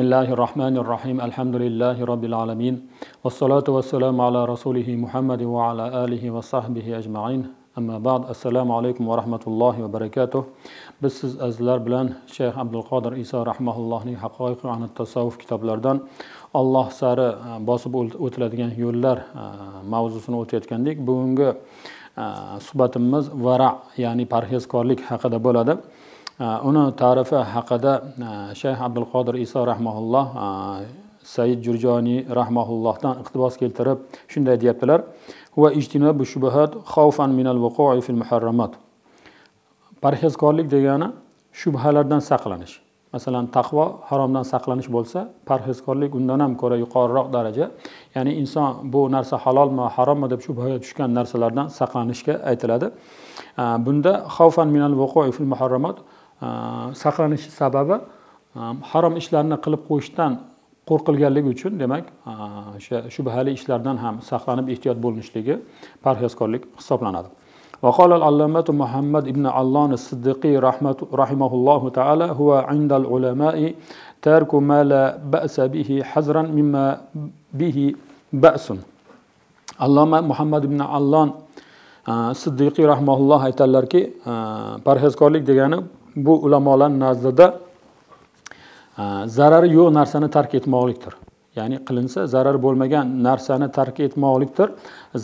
bismillahi rohmanir rohim alhamdulillahi robbil alamin vassalotu vassalamu ala rasulihi muhammadi va ala alihi va sahbihi ajmain amma ba'd assalomu alaykum va rahmatullohi va barakatuh biz siz azizlar bilan shayx abdul qodir iso rahmaullohning haqoiqi ani tasavvuf kitoblaridan olloh sari e, bosib o'tiladigan yo'llar e, mavzusini o'tayotgandik bugungi e, suhbatimiz vara ya'ni parhezkorlik haqida bo'ladi uni ta'rifi haqida e, shayx abdulqodir iso rahmaulloh e, said jurjoniy rahmaullohdan iqtibos keltirib shunday deyaptilar va minal fil parhezkorlik degani shubhalardan saqlanish masalan taqvo haromdan saqlanish bo'lsa parhezkorlik undan ham ko'ra yuqoriroq daraja ya'ni inson bu narsa halolmi harommi deb shubhaga tushgan narsalardan saqlanishga aytiladi bunda xavfan minal fil muharramat saqlanishi sababi e, harom ishlarni qilib qo'yishdan qo'rqilganligi uchun demak o'sha e, shubhali ishlardan ham saqlanib ehtiyot bo'linishligi parhezkorlik hisoblanadi وقال العلامة محمد بن علان الصديقي رحمه الله تعالى هو عند العلماء ترك ما لا بأس به حذرا مما به بأس alloma muhammad ibn allon siddiqiy rahmaulloh aytadilarki e, parhezkorlik degani bu ulamolar nazdida e, zarari yo'q narsani tark etmoqlikdir ya'ni qilinsa zarar bo'lmagan narsani tark etmoqlikdir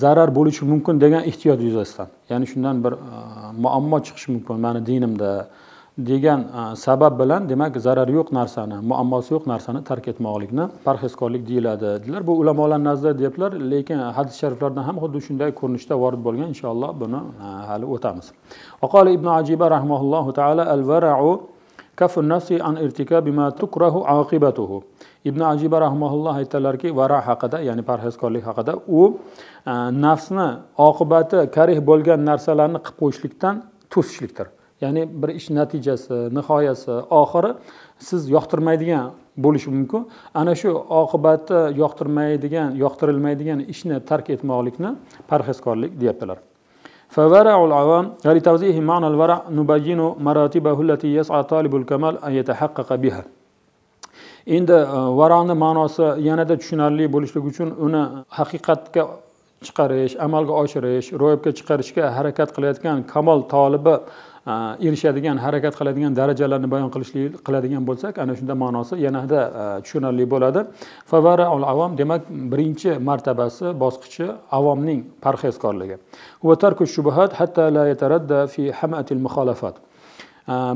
zarar bo'lishi mumkin degan ehtiyot yuzasidan ya'ni shundan bir e, muammo chiqishi mumkin mani dinimda degan sabab bilan demak zarari yo'q narsani muammosi yo'q narsani tark etmoqlikni parhezkorlik deyiladi dedilar bu ulamolar nazdida deyaptilar lekin hadis shariflarda ham xuddi shunday ko'rinishda vorid bo'lgan inshaalloh buni hali o'tamiz oqoli ibn ajiba رحمه taala al varau kafu النفس عن ارتكاب ما تكره ibn ajiba rahmaulloh aytdilarki vara haqida ya'ni parhezkorlik haqida u nafsni oqibati karih bo'lgan narsalarni qilib qo'yishlikdan to'sishlikdir ya'ni bir ish natijasi nihoyasi oxiri siz yoqtirmaydigan bo'lishi mumkin ana shu oqibati yoqtirmaydigan yoqtirilmaydigan ishni tark etmoqlikni parhezkorlik deyaptilar فورع العوام لتوضيح معنى الورع نبين مراتبه التي يسعى طالب الكمال أن يتحقق بها endi e, varani ma'nosi yanada tushunarli bo'lishligi uchun uni haqiqatga chiqarish amalga oshirish ro'yobga chiqarishga harakat qilayotgan kamol tolibi erishadigan harakat qiladigan darajalarni bayon qilishlik qiladigan bo'lsak ana shunda ma'nosi yanada tushunarli bo'ladi favara ul avom demak birinchi martabasi bosqichi avomning parhezkorligi tarku hatta la yataradda fi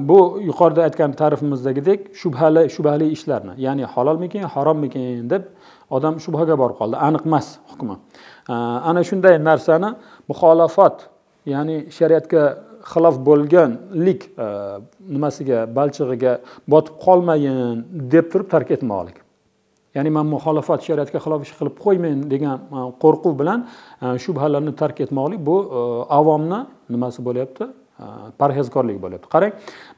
bu yuqorida aytgan ta'rifimizdagidek shubhali shubhali ishlarni ya'ni halolmikin harommikin deb odam shubhaga borib qoldi aniq emas hukmi ana shunday narsani muxolafot ya'ni shariatga xilof bo'lganlik e, nimasiga balchig'iga botib qolmayin deb turib tark etmoqlik ya'ni man muxolifat shariatga xilof ish qilib qo'ymayin degan e, qo'rquv bilan e, shubhalarni tark etmoqlik bu avomni nimasi bo'lyapti parhezkorlik bo'lyapti qarang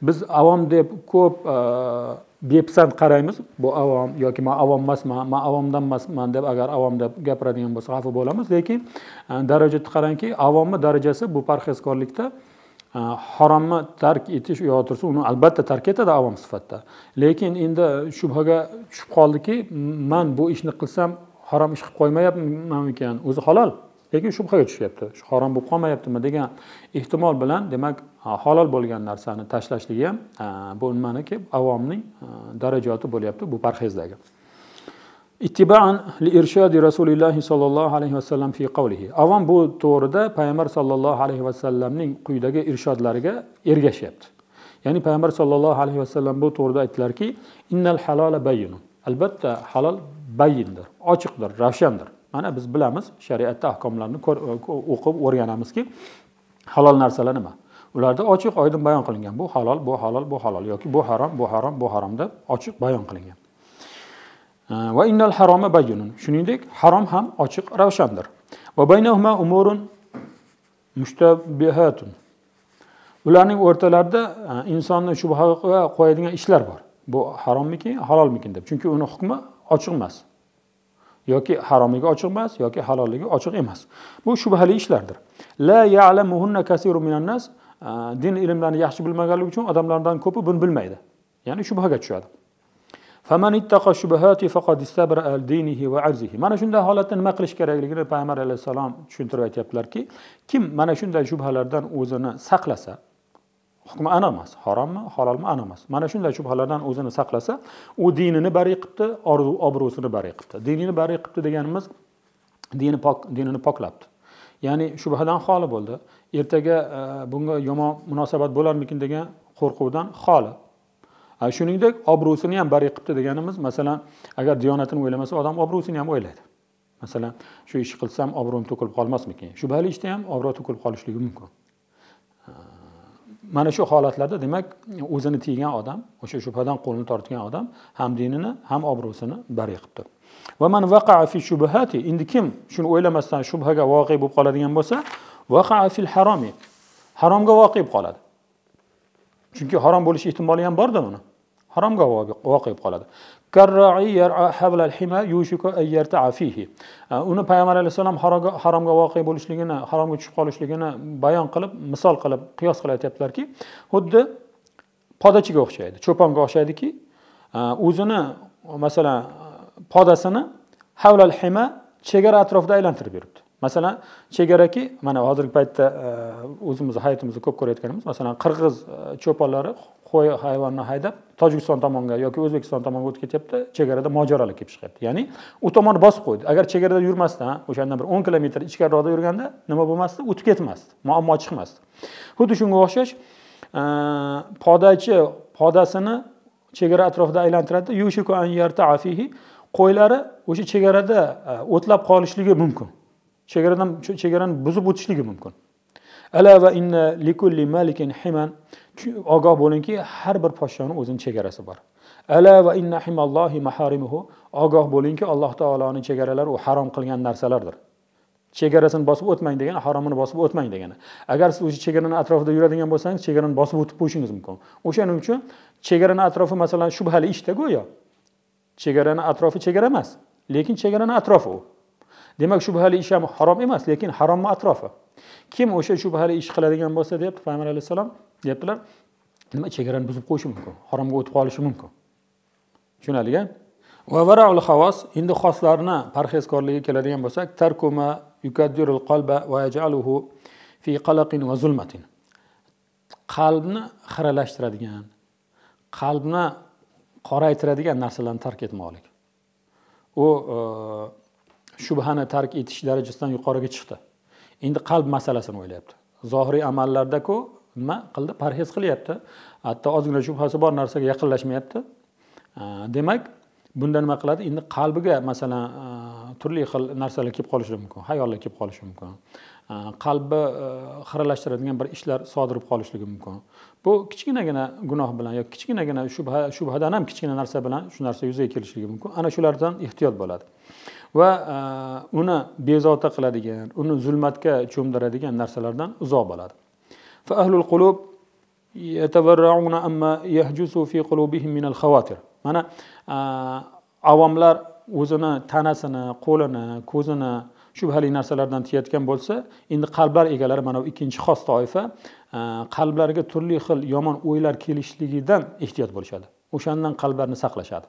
biz avom deb ko'p bepisand qaraymiz bu avom yoki man avom emasman man avomdan emasman deb agar avom deb gapiradigan bo'lsa xafa bo'lamiz lekin darajada qarangki avomni darajasi bu parhezkorlikda Э, haromni tark etish yo tursa uni albatta tark etadi avom sifatida lekin endi shubhaga tushib qoldiki man bu ishni qilsam harom ish qilib qo'ymayapman ekan o'zi halol lekin shubhaga tushyapti shu harom bo'lib qolmayaptimi degan ehtimol bilan demak halol bo'lgan narsani tashlashligi ham bu nimaniki avomning darajoti bo'lyapti bu parxezdagi ittibaan li irshodi rasulillohi sollallohu alayhi vasallam fi qavlihi avam bu to'g'rida payg'ambar sollallohu alayhi vasallamning quyidagi irshodlariga ergashyapti ya'ni payg'ambar sollallohu alayhi vasallam bu to'g'rida aytdilarki innal halola bayyun albatta halol bayindir ochiqdir ravshandir mana biz bilamiz shariatda ahkomlarni o'qib o'rganamizki halol narsalar nima ularda ochiq oydin bayon qilingan bu halol bu halol bu halol yoki bu harom bu harom bu harom deb ochiq bayon qilingan va innal haroma bayyunun shuningdek harom ham ochiq ravshandir va baynahuma umurun mushtabihatun ularning o'rtalarida e, insonni shubhaga qo'yadigan ishlar bor bu harommikin halolmikin deb chunki uni hukmi ochiq emas yoki haromligi ochiq emas yoki halolligi ochiq emas bu shubhali ishlardir la ya'lamuhunna kasirun minan e, din ilmlarini yaxshi bilmaganligi uchun odamlardan ko'pi buni bilmaydi ya'ni shubhaga tushadi faman al dinihi va mana shunday holatda nima qilish kerakligini payg'ambar alayhissalom tushuntirib aytyaptilarki kim mana shunday shubhalardan o'zini saqlasa hukmi aniq emas harommi halolmi aniq emas mana shunday shubhalardan o'zini saqlasa u dinini bari qilibdi orzu obro'sini bari qilibdi dinini bari qilibdi deganimiz dini pok dinini poklabdi ya'ni shubhadan xoli bo'ldi ertaga e, bunga yomon munosabat bo'larmikin degan qo'rquvdan xoli shuningdek obro'sini ham bari qilibdi deganimiz masalan agar diyonatini o'ylamasa odam obro'sini ham o'ylaydi masalan shu ishni qilsam obro'm to'kilib qolmasmikin shubhali ishda ham obro' to'kilib qolishligi mumkin mana shu holatlarda demak o'zini tiygan odam o'sha shubhadan qo'lini tortgan odam ham dinini ham obro'sini bari qilibdi va man vaqaa fi shubhati endi kim shuni o'ylamasdan shubhaga voqe bo'lib qoladigan bo'lsa vaqaa fil haromi haromga voqe bo'lib qoladi chunki harom bo'lish ehtimoli ham borda uni haromga voqe bo'lib qoladi uni payg'ambar alayhissalom haromga voqe bo'lishligini haromga tushib qolishligini bayon qilib misol qilib qiyos qilib aytyaptilarki xuddi podachiga o'xshaydi cho'ponga o'xshaydiki e, o'zini masalan podasini havlal hima chegara atrofida aylantirib yuribdi masalan chegaraki mana hozirgi paytda e, o'zimizni hayotimizda ko'p ko'rayotganimiz masalan qirg'iz e, cho'ponlari qo'y hayvonni haydab tojikiston tomonga yoki o'zbekiston tomonga o'tib ketyapti chegarada mojarolar kelib chiqyapti ya'ni u tomonni bosib qo'ydi agar chegarada yurmasdan o'shandan bir o'n kilometr ichkariroqda yurganda nima bo'lmasdi o'tib ketmasdi muammo chiqmasdi xuddi shunga o'xshash e, podachi podasini chegara atrofida aylantiradi qo'ylari o'sha chegarada o'tlab qolishligi mumkin chegaradan chegarani buzib o'tishligi mumkin ala va inna likulli malikin himan ogoh bo'lingki har bir podshoni o'zini chegarasi bor ala va inna himallohi maharimuhu ogoh bo'lingki alloh taoloni chegaralari u harom qilgan narsalardir chegarasini bosib o'tmang degani haromini bosib o'tmang degani agar siz o'sha chegarani atrofida yuradigan bo'lsangiz chegarani bosib o'tib qo'yishingiz mumkin o'shaning uchun chegarani atrofi masalan shubhali ishda go'yo chegarani atrofi chegara emas lekin chegarani atrofi u demak shubhali ish ham harom emas lekin haromni atrofi kim o'sha shubhali ish qiladigan bo'lsa deyapti payg'ambar alayhissalom deyaptilar nima chegarani buzib qo'yishi mumkin haromga o'tib qolishi mumkin tushunarlia va varaul havos endi xoslarni parhezkorligiga keladigan bo'lsak tarkuma yukaddirul qalba va yajaluhu fi qalaqin va zulmatin qalbni xiralashtiradigan qalbni qoraytiradigan narsalarni tark etmoqlik u e, shubhani tark etish darajasidan yuqoriga chiqdi endi qalb masalasini o'ylayapti zohiriy amallardaku nima qildi parhez qilyapti hatto ozgina shubhasi bor narsaga yaqinlashmayapti demak bunda nima qiladi endi qalbiga masalan turli xil narsalar kelib qolishi mumkin hayollar kelib qolishi mumkin qalbni xiralashtiradigan bir ishlar sodir bo'lib qolishligi mumkin bu kichkinagina gunoh bilan yoki kichkinagina shubha shubhadan ham kichkina narsa bilan shu narsa yuzaga kelishligi mumkin ana shulardan ehtiyot bo'ladi va e, uni bezovta qiladigan uni zulmatga cho'mdiradigan narsalardan uzoq bo'ladi mana e, avomlar o'zini tanasini qo'lini ko'zini shubhali narsalardan tiyayotgan bo'lsa endi qalblar egalari mana bu ikkinchi xos toifa e, qalblariga turli xil yomon o'ylar kelishligidan ehtiyot bo'lishadi o'shandan qalblarni saqlashadi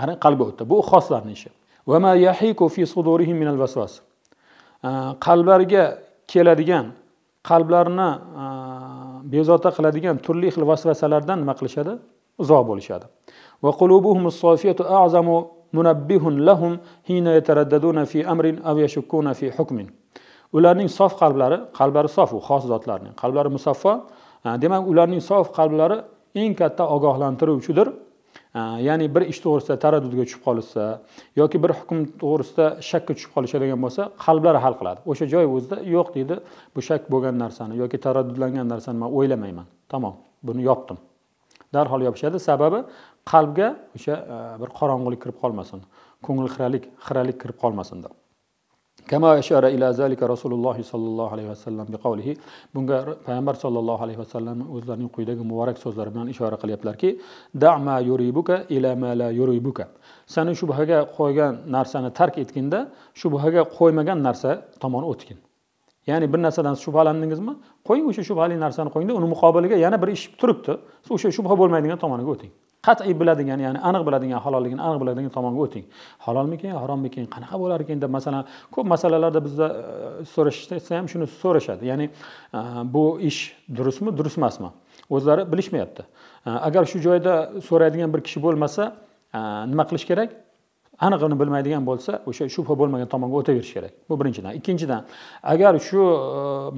qarang qalbi o'tdi bu xoslarni ishi va ma yahiku fi sudurihim min al Qalbarga keladigan qalblarini bezovta qiladigan turli xil vasvasalardan nima qilishadi uzoq bo'lishadi va qulubuhum sofiyatu a'zamu munabbihun lahum hina yataraddaduna fi amrin aw yashukkuna fi hukmin ularning sof qalblari qalblari sof u xos zotlarning qalblari musaffo demak ularning sof qalblari eng katta ogohlantiruvchidir ya'ni bir ish to'g'risida taraddudga tushib qolishsa yoki bir hukm to'g'risida shakka tushib qolishadigan bo'lsa qalblari hal qiladi o'sha joy o'zida yo'q deydi bu shak bo'lgan narsani yoki taraddudlangan narsani man o'ylamayman tamom buni yopdim darhol yopishadi sababi qalbga o'sha e, bir qorong'ulik kirib qolmasin ko'ngil xiralik xiralik kirib qolmasin deb ila zalika rasululloh sollallohu alayhi vasallam biqavlihi bunga payg'ambar sollallohu alayhi vasallam o'zlarining quyidagi muborak so'zlari bilan ishora qilyaptilarki dama yuribuka ila ma la yuribuka sani shubhaga qo'ygan narsani tark etginda shubhaga qo'ymagan narsa tomon o'tgin ya'ni bir narsadan shubhalandingizmi qo'ying o'sha shubhali narsani qo'yingda uni muqobiliga yana bir ish turibdi o'sha shubha bo'lmaydigan tomoniga o'ting qat'iy biladigan ya'ni aniq biladigan halolligini aniq biladigan tomonga o'ting halolmikin harommikin qanaqa bo'lar ekan deb masalan ko'p masalalarda bizda e, so'rashsa ham shuni so'rashadi ya'ni e, bu ish durustmi durust emasmi o'zlari bilishmayapti e, agar shu joyda so'raydigan bir kishi bo'lmasa nima qilish kerak anig'ini bilmaydigan bo'lsa o'sha shubha bo'lmagan tomonga o'taverish kerak bu birinchidan ikkinchidan agar shu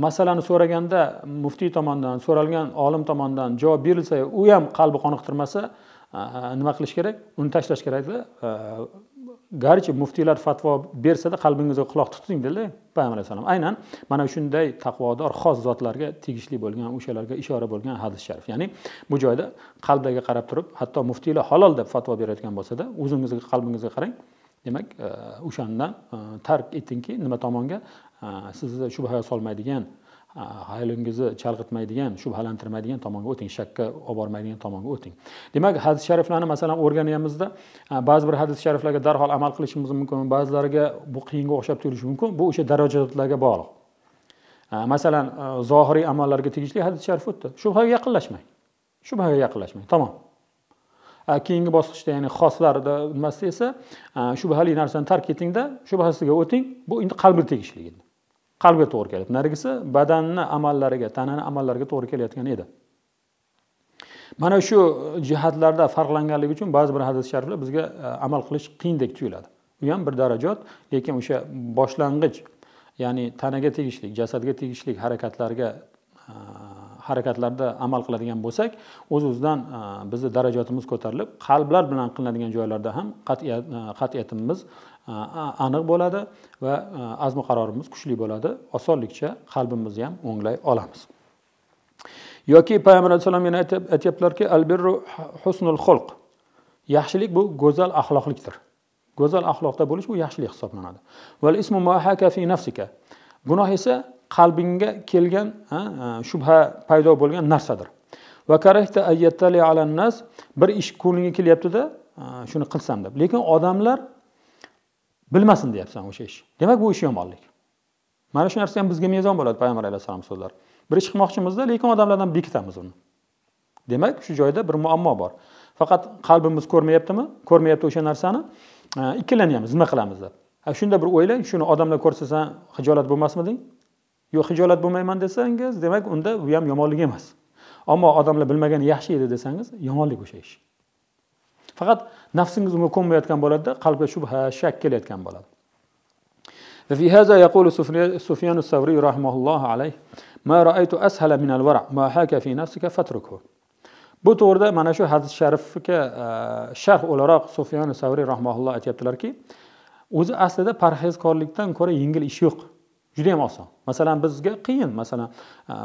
masalani so'raganda muftiy tomonidan so'ralgan olim tomonidan javob berilsa u ham qalbi qoniqtirmasa nima qilish kerak uni tashlash kerakda garchi muftiylar fatvo bersada qalbingizga quloq tuting dedilar payg'ambar alayhissalom aynan mana shunday taqvodor xos zotlarga tegishli bo'lgan o'shalarga ishora bo'lgan hadis sharif ya'ni bu joyda qalbdagi qarab turib hatto muftiylar halol deb fatvo berayotgan bo'lsada o'zingizni qalbingizga qarang demak o'shandan tark etingki nima tomonga sizni shubhaga solmaydigan hayolingizni chalg'itmaydigan shubhalantirmaydigan tomonga o'ting shakka olib bormaydigan tomonga o'ting demak hadis shariflarni masalan o'rganyapmizda ba'zi bir hadis shariflarga darhol amal qilishimiz mumkin ba'zilariga bu qiyinga o'xshab tuyulishi mumkin bu o'sha darajalarga bog'liq masalan e, zohiriy amallarga tegishli hadis sharif o'tdi shubhaga yaqinlashmang shubhaga yaqinlashmang tamom keyingi bosqichda ya'ni xoslarda nimasida esa shubhali narsani tark etingda shubhasiga o'ting bu endi qalbga tegishli endi qalbga to'g'ri kelyapti narigisi badanni amallariga tanani amallariga to'g'ri kelayotgan edi mana shu jihatlarda farqlanganligi uchun ba'zi bir hadis shariflar bizga e, amal qilish qiyindek tuyuladi u ham bir darajot lekin o'sha boshlang'ich ya'ni tanaga tegishli jasadga tegishli harakatlarga e, harakatlarda amal qiladigan bo'lsak o'z o'zidan e, bizni darajatimiz ko'tarilib qalblar bilan qilinadigan joylarda ham qat'iyatimiz aniq bo'ladi va azmi qarorimiz kuchli bo'ladi osonlikcha qalbimizni ham o'nglay olamiz yoki payg'ambar alayhissalom yana aytyaptilarki albirru husnul xulq yaxshilik bu go'zal axloqlikdir go'zal axloqda bo'lish bu yaxshilik hisoblanadi val ismu mahaka fi nafsika gunoh esa qalbingga kelgan shubha paydo bo'lgan narsadir va karahta ayyattali alannas bir ish ko'nglingga kelyaptida shuni qilsam deb lekin odamlar bilmasin deyapsan o'sha ish demak bu ish yomonlik mana shu narsa ham bizga mezon bo'ladi payg'ambar alayhissalom so'zlari bir ish qilmoqchimizda lekin odamlardan bekitamiz uni demak shu joyda bir muammo bor faqat qalbimiz ko'rmayaptimi ko'rmayapti o'sha narsani ikkilanyapmiz nima qilamiz deb shunda bir o'ylang shuni odamlar ko'rsa san hijolat bo'lmasmiding yo'q hijolat bo'lmayman desangiz demak unda bu ham yomonlik emas ammo odamlar bilmagani yaxshi edi desangiz yomonlik o'sha ish faqat nafsingiz unga ko'nmayotgan bo'ladida qalbga shubha shak kelayotgan bo'ladi ففي هذا يقول سفيان الثوري رحمه الله عليه ما رأيت أسهل من الورع ما حاك في نفسك فاتركه bu to'g'rida mana shu hadis sharifga e, sharh o'laroq sufyan savriy rahmaulloh aytyaptilarki o'zi aslida parhezkorlikdan ko'ra yengil ish yo'q juda yam oson masalan bizga qiyin masalan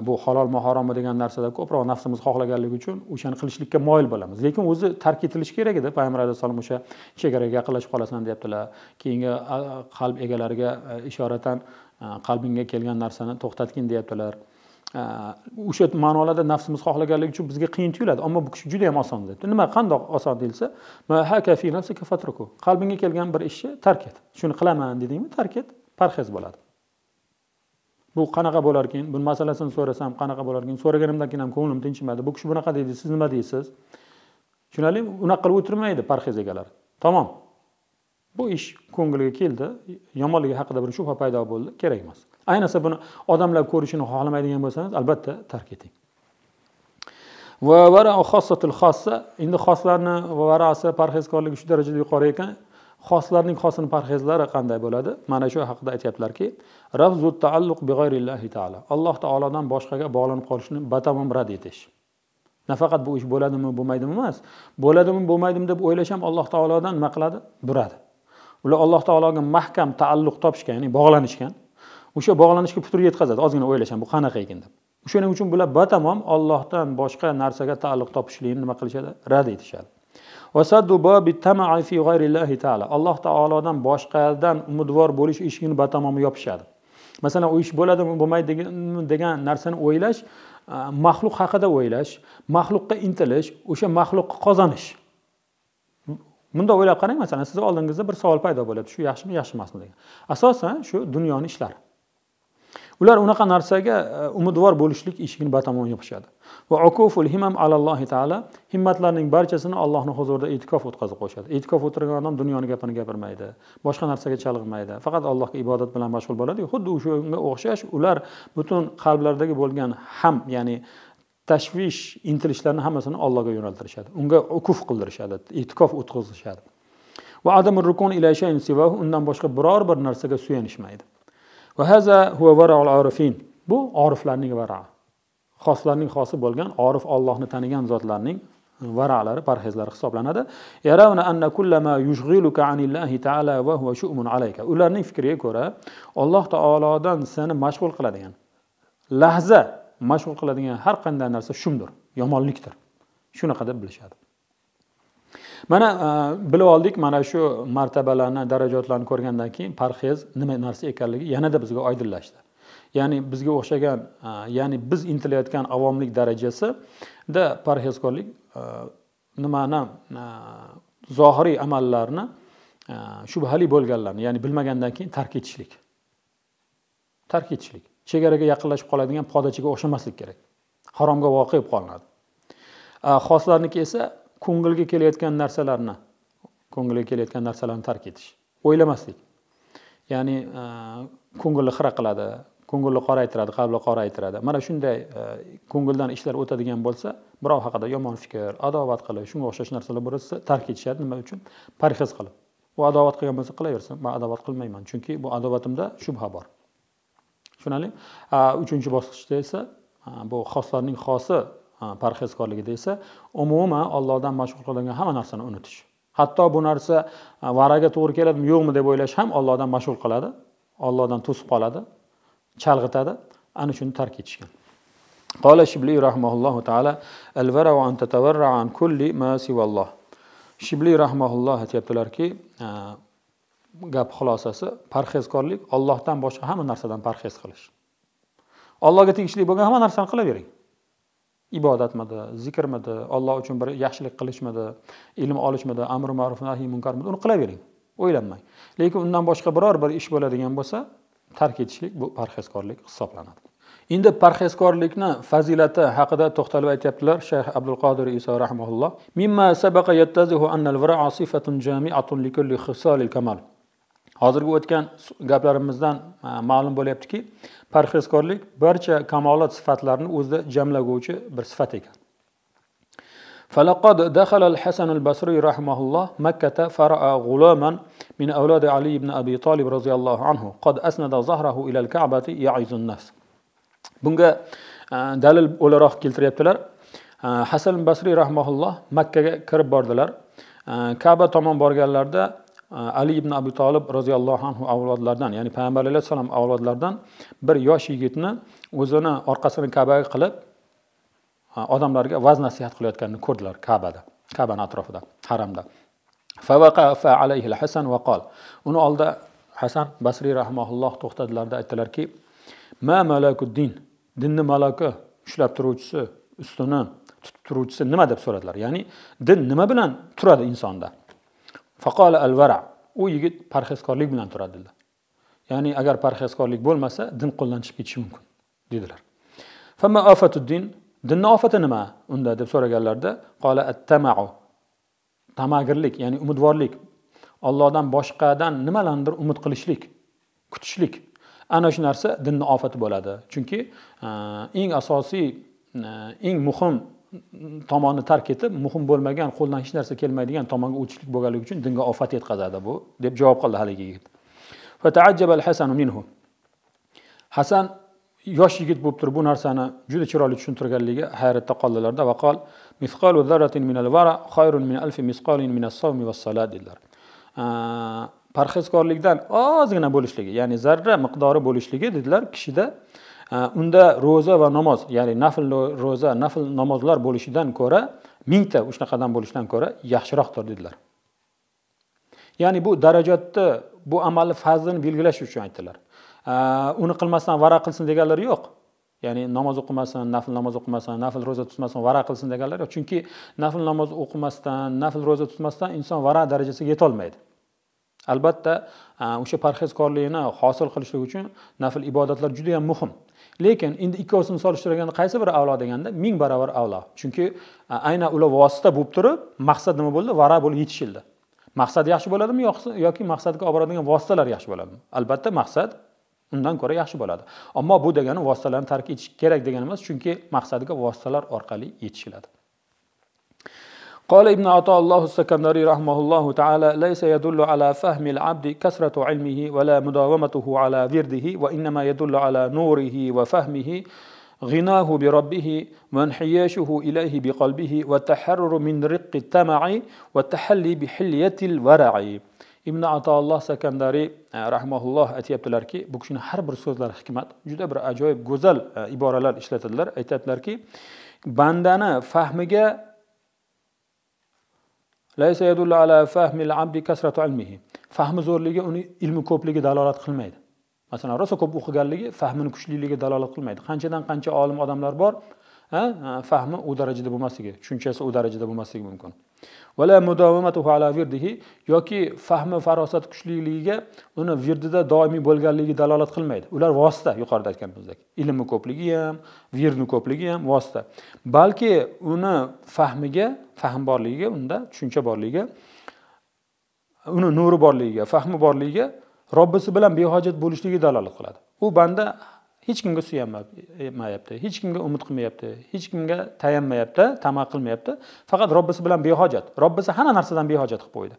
bu halol harommi degan narsada ko'proq nafsimiz xohlaganligi uchun o'shani qilishlikka moyil bo'lamiz lekin o'zi tark etilishi kerak edi payg'ambar alayhissalom o'sha chegaraga yaqinlashib qolasan deyaptilar keyingi qalb egalariga ishoratan qalbingga kelgan narsani to'xtatgin deyaptilar o'sha ma'nolarda nafsimiz xohlaganligi uchun bizga qiyin tuyuladi ammo bu kishi juda ham oson debdi nima qandoq oson deyilsa qalbingga kelgan bir ishni tark et shuni qilaman dedingmi tark et parhez bo'ladi bu qanaqa bo'larkan buni masalasini so'rasam qanaqa bo'larkan so'raganimdan keyin ham ko'nglim tinchimadi bu kishi bunaqa deydi siz nima deysiz tushunarlimi unaqa qilib o'tirmaydi parhez egalari tamom bu ish ko'ngilga keldi yomonligi haqida bir shubha paydo bo'ldi kerak emas ayniqsa buni odamlar ko'rishini xohlamaydigan bo'lsangiz albatta tark eting va vara xossa endi xoslarni varasi parhezkorligi shu darajada yuqori ekan xoslarning xosini parhezlari qanday bo'ladi mana shu haqida aytyaptilarki taalluq taala alloh taolodan boshqaga bog'lanib qolishni batamom rad etish nafaqat bu ish bo'ladimi bo'lmaydimi emas bo'ladimi bo'lmaydimi deb o'ylash ham alloh taolodan nima qiladi buradi ular alloh taologa mahkam taalluq topishgan ya'ni bog'lanishgan o'sha bog'lanishga putur yetkazadi ozgina o'ylash ham bu qanaqa ekan deb o'shaning uchun bular batamom ollohdan boshqa narsaga taalluq topishlikni nima qilishadi rad etishadi alloh taolodan boshqadan umidvor bo'lish eshigini batamom yopishadi masalan u ish bo'ladimi bo'lmaydi degan narsani o'ylash e, maxluq haqida o'ylash maxluqqa intilish o'sha mahluqni qozonish bunday o'ylab qarang masalan sizni oldingizda bir savol paydo bo'ladi shu yaxshimi yaxshi emasmi degan asosan shu dunyoni ishlari ular unaqa narsaga e, umidvor bo'lishlik eshigini batamom yopishadi va okuful himam alallohi taala himmatlarning barchasini allohni huzurida e'tikof o'tkazib qo'yishadi e'tikof o'tirgan odam dunyoni gapini gapirmaydi boshqa narsaga chalg'imaydi faqat allohga ibodat bilan mashg'ul bo'ladiyu xuddi o'shanga o'xshash ular butun qalblaridagi bo'lgan ham ya'ni tashvish intilishlarni hammasini allohga yo'naltirishadi unga ukuf qildirishadi e'tikof o'tkazishadi va adam rukun sivahu undan boshqa biror bir narsaga suyanishmaydi bu oriflarning vara xoslarning xosi bo'lgan orif ollohni tanigan zotlarning varalari parhezlari hisoblanadi ularning fikriga ko'ra olloh taolodan seni mashg'ul qiladigan lahza mashg'ul qiladigan har qanday narsa shumdir yomonlikdir shunaqa deb bilishadi mana e, bilib oldik mana shu martabalarni darajatlarni ko'rgandan keyin parxez nima narsa ekanligi yanada bizga oydinlashdi ya'ni bizga o'xshagan e, ya'ni biz intilayotgan avomlik darajasida parxezkorlik e, nimani zohiriy amallarni shubhali bo'lganlarni ya'ni bilmagandan keyin tark etishlik tark etishlik chegaraga yaqinlashib qoladigan podachiga o'xshamaslik kerak haromga voqe bo'lib qolinadi xoslarniki esa ko'ngilga kelayotgan narsalarni ko'ngilga kelayotgan narsalarni tark etish o'ylamaslik ya'ni e, ko'ngilni xira qiladi ko'ngilni qoraytiradi qalbni qoraytiradi mana shunday e, ko'ngildan ishlar o'tadigan bo'lsa birov haqida yomon fikr adovat qilish shunga o'xshash narsalar bo'lsa tark etishadi nima uchun parhez qilib u adovat qilgan bo'lsa qilaversin man adovat qilmayman chunki bu adovatimda shubha bor tushunarli uchinchi bosqichda esa bu xoslarning xosi parhezkorligida esa umuman ollohdan mashg'ul qilingan hamma narsani unutish hatto bu narsa varaga to'g'ri keladimi yo'qmi deb o'ylash ham ollohdan mashg'ul qiladi ollohdan to'sib qoladi chalg'itadi ana shuni tark etishgan قال شبلي رحمه الله تعالى الورع أن تتورع عن كل ما سوى الله shibli rahmaulloh aytyaptilarki gap xulosasi parhezkorlik ollohdan boshqa hamma narsadan parhez qilish ollohga tegishli bo'lgan hamma narsani qilavering ibodatmidi zikrmidi olloh uchun bir yaxshilik qilishmidi ilm olishmidi amri ma'ruf nahiy munkarmidi uni qilavering o'ylanmang lekin undan boshqa biror bir ish bo'ladigan bo'lsa tark etishlik bu parhezkorlik hisoblanadi endi parhezkorlikni fazilati haqida to'xtalib aytyaptilar shayx abdul qodir iso rahmaulloh hozirgi o'tgan gaplarimizdan e, ma'lum bo'lyaptiki parhezkorlik barcha kamolat sifatlarini o'zida jamlaguvchi bir sifat ekan فلقد دخل الحسن البصري رحمه الله مكة فرأى غلاما من أولاد علي بن أبي طالب رضي الله عنه قد أسند ظهره إلى الكعبة يعز الناس bunga e, dalil o'laroq keltiryaptilar e, hasan basriy rahmaulloh makkaga kirib bordilar kaba tomon borganlarida Э, ali ibn abi tolib roziyallohu anhu avlodlaridan ya'ni payg'ambar alayhissalom avlodlaridan bir yosh yigitni o'zini orqasini kabaga qilib e, odamlarga vaz nasihat qilayotganini ko'rdilar kabada kabani atrofida haramda alayhi hasan va qol uni oldida hasan basriy rahmaulloh to'xtadilarda aytdilarki ma malaku din dinni malaki ushlab turuvchisi ustuni tutib turuvchisi nima deb so'radilar ya'ni din nima bilan turadi insonda faqola al vara u yigit parhezkorlik bilan turadi dedilar ya'ni agar parhezkorlik bo'lmasa din qo'ldan chiqib ketishi mumkin dedilar fama ofatuddin dinni ofati nima unda deb so'raganlarida qola at tamau tamagirlik ya'ni umidvorlik ollohdan boshqadan nimalarnidir umid qilishlik kutishlik ana shu narsa dinni ofati bo'ladi chunki eng asosiy eng muhim tomonni tark etib muhim bo'lmagan qo'ldan hech narsa kelmaydigan tomonga o'tishlik bo'lganligi uchun dinga ofat yetkazadi bu deb javob qildi haligi yigit hasan yosh yigit bo'lib turib bu narsani juda chiroyli tushuntirganligi hayratda qoldilarda va qol zarratin min min alfi misqalin min as dedilar parhezkorlikdan ozgina bo'lishligi ya'ni zarra miqdori bo'lishligi dedilar kishida Э, unda ro'za va namoz ya'ni nafl ro'za nafl namozlar bo'lishidan ko'ra mingta shunaqadan bo'lishidan ko'ra yaxshiroqdir dedilar ya'ni bu darajatni bu amalni fazlini belgilash uchun aytdilar uni qilmasdan vara qilsin deganlari yo'q ya'ni namoz o'qimasin nafl namoz o'qimasin nafl ro'za tutmasin vara qilsin deganlar yo'q chunki nafl namoz o'qimasdan nafl ro'za tutmasdan inson vara darajasiga yetolmaydi albatta e, o'sha parhezkorlikni hosil qilishlik uchun nafl ibodatlar juda yam muhim lekin endi ikkovsini solishtirganda qaysi biri avlo deganda ming barobar avlo chunki aynan ular vosita bo'lib turib maqsad nima bo'ldi vara bo'lib yetishildi maqsad yaxshi bo'ladimi yoki maqsadga olib boradigan vositalar yaxshi bo'ladimi albatta maqsad undan ko'ra yaxshi bo'ladi ammo bu degani vositalarni tark etish kerak degani emas chunki maqsadga vositalar orqali yetishiladi قال ابن عطاء الله السكندري رحمه الله تعالى ليس يدل على فهم العبد كثرة علمه ولا مداومته على ورده وإنما يدل على نوره وفهمه غناه بربه وانحياشه إليه بقلبه والتحرر من رق التمع والتحلي بحلية الورع ابن عطاء الله أتي sakandariy rahmaulloh aytyaptilarki رسول الله har bir so'zlari hikmat juda bir ajoyib go'zal آه، iboralar ishlatadilar aytyaptilarki بندنا fahmiga laysa yadullu ala kasratu ilmihi fahmi zo'rligi uni ilmi ko'pligi dalolat qilmaydi masalan rosa ko'p o'qiganligi fahmini kuchliligi dalolat qilmaydi qanchadan qancha olim odamlar bor fahmi u darajada bo'lmasligi tushunchasi u darajada bo'lmasligi mumkin vala mudovamatuhu ala virdihi yoki fahmi farosat kuchliligiga uni virdida doimiy bo'lganligi dalolat qilmaydi ular vosita yuqorida aytganimizdek ilmni ko'pligi ham virni ko'pligi ham vosita balki uni fahmiga fahm borligiga unda tushuncha borligiga uni nuri borligiga fahmi borligiga robbisi bilan behojat bo'lishligi dalolat qiladi u banda hech kimga suyanmayapti hech kimga umid qilmayapti hech kimga tayanmayapti tama qilmayapti faqat robbisi bilan behojat robbisi hamma narsadan behojat qilib qo'ydi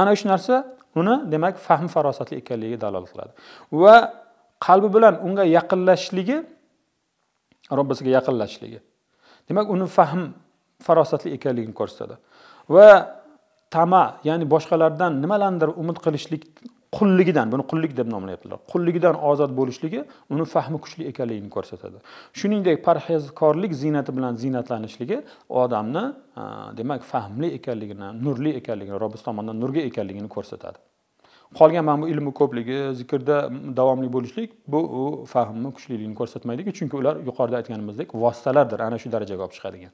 ana shu narsa uni demak fahm farosatli ekanligiga dalolat qiladi va qalbi bilan unga yaqinlashishligi robbisiga yaqinlashishligi demak uni fahm farosatli ekanligini ko'rsatadi va tama ya'ni boshqalardan nimalarnidir umid qilishlik qulligidan buni qullik deb nomlayaptilar qulligidan ozod bo'lishligi uni fahmi kuchli ekanligini ko'rsatadi shuningdek parhezkorlik ziynati bilan ziynatlanishligi odamni demak fahmli ekanligini nurli ekanligini robbisi tomonidan nurga ekanligini ko'rsatadi qolgan mana bu ilmi ko'pligi zikrda davomli bo'lishlik bu u fahmni kuchliligini ko'rsatmaydiki chunki ular yuqorida aytganimizdek vositalardir ana shu darajaga olib chiqadigan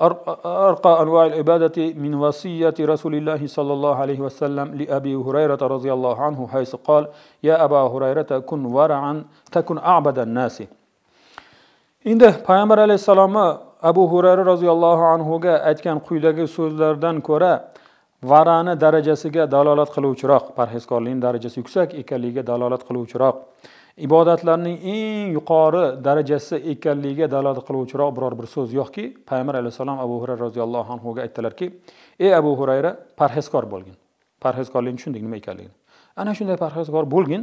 أرقى أنواع العبادة من وصية رسول الله صلى الله عليه وسلم لأبي هريرة رضي الله عنه حيث قال يا أبا هريرة كن ورعا تكن أعبد الناس Endi payg'ambar alayhissalomni abu hurayra roziyallohu anhuga aytgan quyidagi so'zlardan ko'ra varani darajasiga dalolat qiluvchiroq parhezkorlikning darajasi yuksak ekanligiga dalolat qiluvchiroq ibodatlarning eng yuqori darajasi ekanligiga dalolat qiluvchiroq biror bir so'z yo'qki payg'ambar alayhissalom abu hurayra roziyallohu anhuga aytdilarki ey abu hurayra parhezkor bo'lgin parhezkorlikni tushundik nima ekanligini ana shunday parhezkor bo'lgin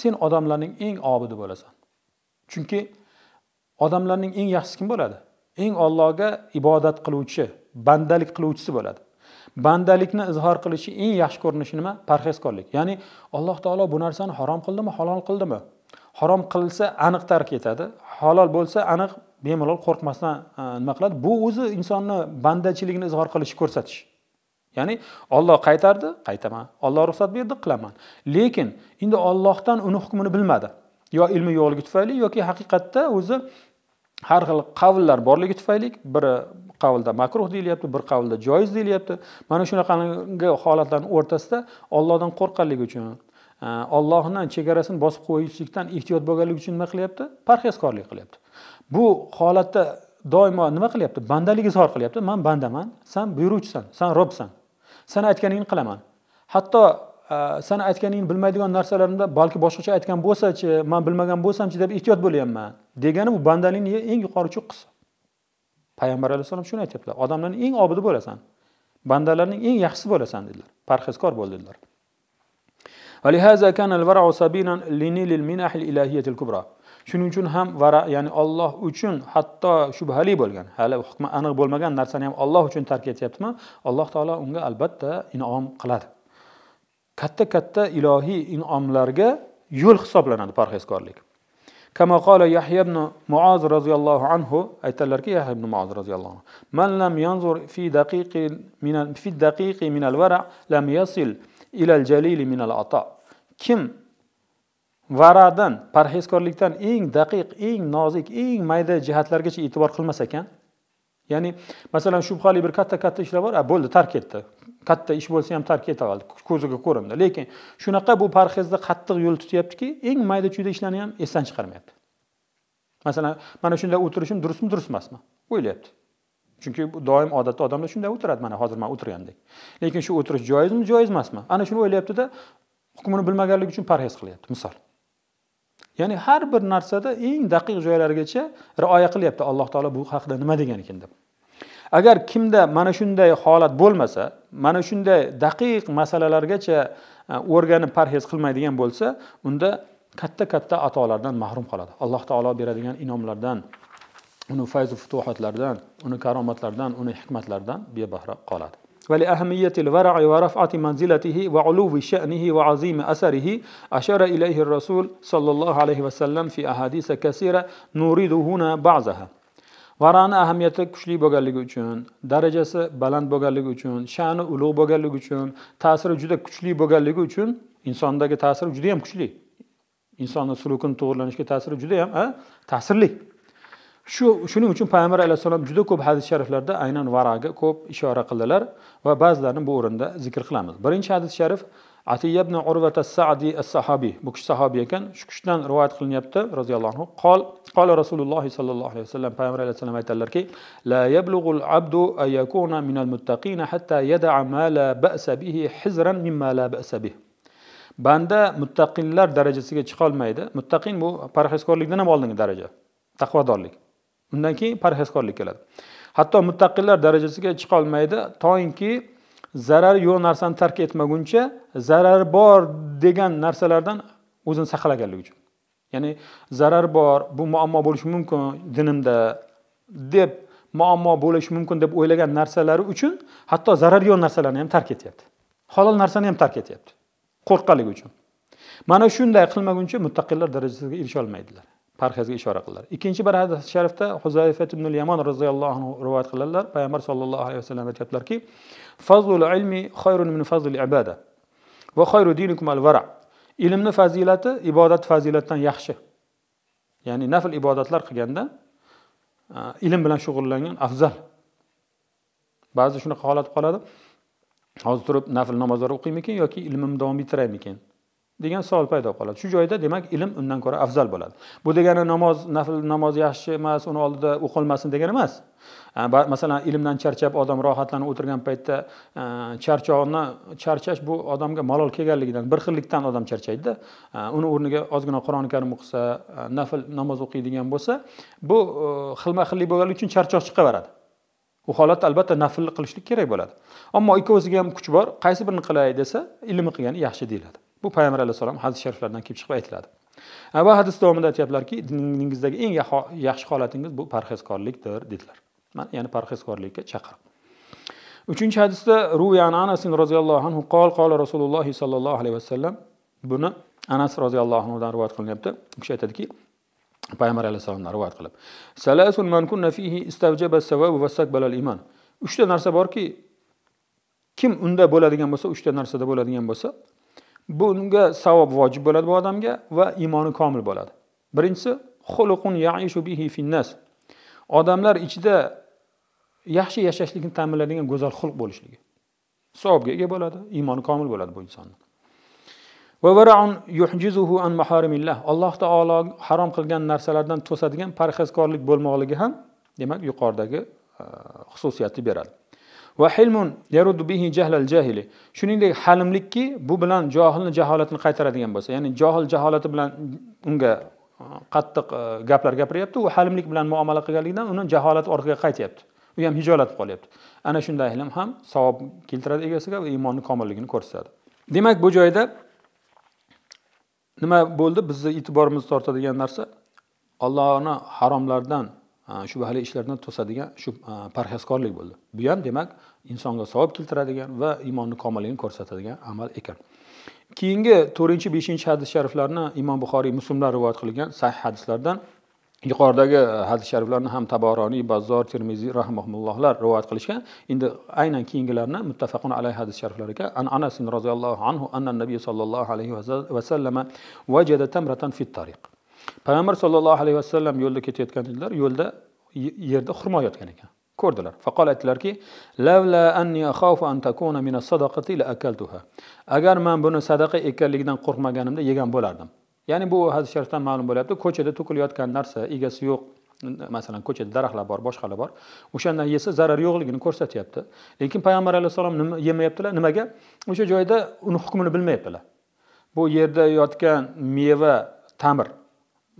sen odamlarning eng obidi bo'lasan chunki odamlarning eng yaxshisi kim bo'ladi eng ollohga ibodat qiluvchi bandalik qiluvchisi bo'ladi bandalikni izhor qilishi eng yaxshi ko'rinishi nima parhezkorlik ya'ni alloh taolo bu narsani harom qildimi halol qildimi harom qilsa aniq tark etadi halol bo'lsa aniq bemalol qo'rqmasdan e, nima qiladi bu o'zi insonni bandachiligini izhor qilish ko'rsatish ya'ni olloh qaytardi qaytaman olloh ruxsat berdi qilaman lekin endi ollohdan uni hukmini bilmadi yo ilmi yo'qligi tufayli yoki haqiqatda o'zi har xil qavllar borligi tufayli biri qavlda makruh deyilyapti bir qavlda joiz deyilyapti mana shunaqangi holatlarni o'rtasida ollohdan qo'rqqanligi uchun ollohni э, chegarasini bosib qo'yishlikdan ehtiyot bo'lganligi uchun nima qilyapti parhezkorlik qilyapti bu holatda doimo nima qilyapti bandalik izhor qilyapti man bandaman san buyuruvchisan san robsan san aytganingni qilaman hatto e, san aytganingni bilmaydigan narsalarimda balki boshqacha aytgan bo'lsachi man bilmagan bo'lsamchi deb ehtiyot bo'lyapman degani bu bandalikni eng yuqori cho'qqisi payg'ambar alayhissalom shuni aytyaptilar odamlarni eng obidi bo'lasan bandalarning eng yaxshisi bo'lasan dedilar parhezkor bo'l dedilar ولهذا كان الورع سبيلا لنيل المنح الإلهية الكبرى shuning uchun ham vara ya'ni olloh uchun hatto shubhali bo'lgan hali hukmi aniq bo'lmagan narsani ham olloh uchun tark etyaptimi alloh taolo unga albatta inom qiladi katta katta ilohiy inomlarga yo'l hisoblanadi parhezkorlik كما قال يحيى بن معاذ رضي الله عنه aytadilarki yahya ibn muoz roziyallohu anhu man lam yanzur fi daqiqi min fi daqiqi min al-wara lam yasil ilal jalili minal ato kim varadan parhezkorlikdan eng daqiq eng nozik eng mayda jihatlargacha e'tibor qilmas ekan ya'ni masalan shubhali bir katta katta ishlar bor a bo'ldi tark etdi katta ish bo'lsa ham tark oldi ko'ziga ko'rindi lekin shunaqa bu parhezda qattiq yo'l tutyaptiki eng mayda chuyda ishlarni ham esdan chiqarmayapti masalan mana shunday o'tirishim durustmi durust emasmi o'ylayapti chunki doim odatda odamlar shunday o'tiradi mana hozir man o'tirgandek lekin shu o'tirish joizmi joiz emasmi ana shuni o'ylayaptida hukmini bilmaganligi uchun parhez qilyapti misol ya'ni har bir narsada eng daqiq joylarigacha rioya qilyapti alloh taolo bu haqida nima degan ekan deb agar kimda mana shunday holat bo'lmasa mana shunday daqiq masalalargacha e, o'rganib parhez qilmaydigan bo'lsa unda katta katta atolardan mahrum qoladi alloh taolo beradigan inomlardan uni fayzu futuhatlardan uni karomatlardan uni hikmatlardan bebahra qoladi ولأهمية الورع ورفعة منزلته وعلو شأنه وعظيم أثره أشار إليه الرسول صلى الله عليه وسلم في أحاديث كثيرة نريد هنا بعضها varani ahamiyati kuchli bo'lganligi uchun darajasi baland bo'lganligi uchun sha'ni ulug' bo'lganligi uchun ta'siri juda kuchli bo'lganligi uchun insondagi ta'siri juda yam kuchli insonni sulukini to'g'irlanishiga ta'siri juda yam ta'sirli shu shuning uchun payg'ambar alayhissalom juda ko'p hadis shariflarda aynan varaga ko'p ishora qildilar va ba'zilarini bu o'rinda zikr qilamiz birinchi hadis sharif atiya ibn urvata sadi as sahobiy bu kishi sahobiy ekan shu kishidan rivoyat qilinyapti roziyallohu anhu qol qola rasululloh sollallohu alayhi vasallam payg'ambar alayhissalom aytadilarki la yablug'ul abdu ayakuna minal muttaqina hatta yada'a ma la ba'sa bihi hizran mimma la ba'sa bih banda muttaqinlar darajasiga chiqolmaydi muttaqin bu parhezkorlikdan ham oldingi daraja taqvodorlik undan keyin parhezkorlik keladi hatto muttaqillar darajasiga chiqa olmaydi toinki zarari yo'q narsani tark etmaguncha zarari bor degan narsalardan o'zini saqlaganligi uchun ya'ni zarar bor bu muammo bo'lishi mumkin dinimda deb muammo bo'lishi mumkin deb o'ylagan narsalari uchun hatto zarar yo'q narsalarni ham tark etyapti halol narsani ham tark etyapti qo'rqqanligi uchun mana shunday qilmaguncha muttaqillar darajasiga erisha olmaydilar parhezga ishora qildilar ikkinchi bir hadis sharifda huzayfat ibn yamon roziyallohu anhu rivoyat qiladilar payg'ambar sollallohu alayhi vasallam aytyaptilarki fazlul ilmi xayrun min fazlil ibada va xayru dinikum al vara ilmni fazilati ibodat fazilatidan yaxshi ya'ni nafl ibodatlar qilganda ilm bilan shug'ullangan afzal ba'zi shunaqa holat qoladi hozir turib nafl namozlar o'qiymikin yoki ilmimni davom ettiraymikin degan savol paydo qoladi shu joyda demak ilm undan ko'ra afzal bo'ladi bu degani namoz nafl namoz yaxshi emas uni oldida o'qilmasin degani emas masalan ilmdan charchab odam rohatlanib o'tirgan paytda charchoqni charchash bu odamga malol kelganligidan bir xillikdan odam charchaydida uni o'rniga ozgina qur'oni karim o'qisa nafl namoz o'qiydigan bo'lsa bu e, xilma xillik bo'lganligi uchun charchoq chiqaveradi u holatda albatta nafl qilishlik kerak bo'ladi ammo ikkovsiga ham kuch bor qaysi birini qilay desa ilmni qilgani yaxshi deyiladi bu payg'ambar alayhissalom hadis shariflaridan kelib chiqib aytiladi va hadis davomida aytyaptilarki diningizdagi eng yaxshi holatingiz bu parhezkorlikdir dedilar ya'ni parhezkorlikka chaqiriq uchinchi hadisda ruyan anas roziyallohu anhu qol qola rasululloh sollallohu alayhi vasallam buni anas roziyallohu anhudan rivoyat qilinyapti u kishi aytadiki payg'ambar alayhissalomdan rivoyat qilib man kunna fihi iman uchta narsa borki kim unda bo'ladigan bo'lsa uchta narsada bo'ladigan bo'lsa bunga savob vojib bo'ladi bu odamga va iymoni komil bo'ladi birinchisi xuluqun yaishu bihi finnas odamlar ichida yaxshi yashashlikni ta'minlaydigan go'zal xulq bo'lishligi savobga ega bo'ladi iymoni komil bo'ladi bu insonni alloh taolo harom qilgan narsalardan to'sadigan parhezkorlik bo'lmoqligi ham demak yuqoridagi e, xususiyatni beradi va hilmun yarudu bihi jahlal jahili shuningdek halimlikki bu bilan johilni jaholatini qaytaradigan bo'lsa ya'ni johil jaholati bilan unga e, qattiq e, gaplar gapiryapti u halimlik bilan muomala qilganligidan uni jaholati orqaga qaytyapti u ham hijolatib qolyapti ana shunday ilm ham savob keltiradi egasiga va iymonni komilligini ko'rsatadi demak bu joyda nima bo'ldi bizni e'tiborimizni tortadigan narsa allohni haromlardan shubhali ishlardan to'sadigan shu parhezkorlik bo'ldi bu ham demak insonga savob keltiradigan va iymonni komilligini ko'rsatadigan amal ekan keyingi to'rtinchi beshinchi hadis shariflarni imom buxoriy muslimlar rivoyat qilgan sahih hadislardan yuqoridagi hadis shariflarni ham taboroniy bazzor termiziy rahmaullohlar rivoyat qilishgan endi aynan keyingilarni muttafaqun alayhi hadis shariflar ekan an anasin roziyallohu anhu anna nabiy sollallohu alayhi vasallam vajada tamratan fit tariq payg'ambar sollallohu alayhi vasallam yo'lda ketayotgan edilar yo'lda yerda xurmo yotgan ekan ko'rdilar faqol aytdilarki lavla an takuna sadaqati la akaltuha agar man buni sadaqa ekanligidan qo'rqmaganimda yegan bo'lardim ya'ni bu hadis sharifdan ma'lum bo'lyapti ko'chada to'kilayotgan narsa egasi yo'q masalan ko'chada daraxtlar bor boshqalar bor o'shandan yesa zarar yo'qligini ko'rsatyapti lekin payg'ambar alayhissalom nima yemayaptilar nimaga o'sha joyda uni hukmini bilmayaptilar bu yerda yotgan meva tamir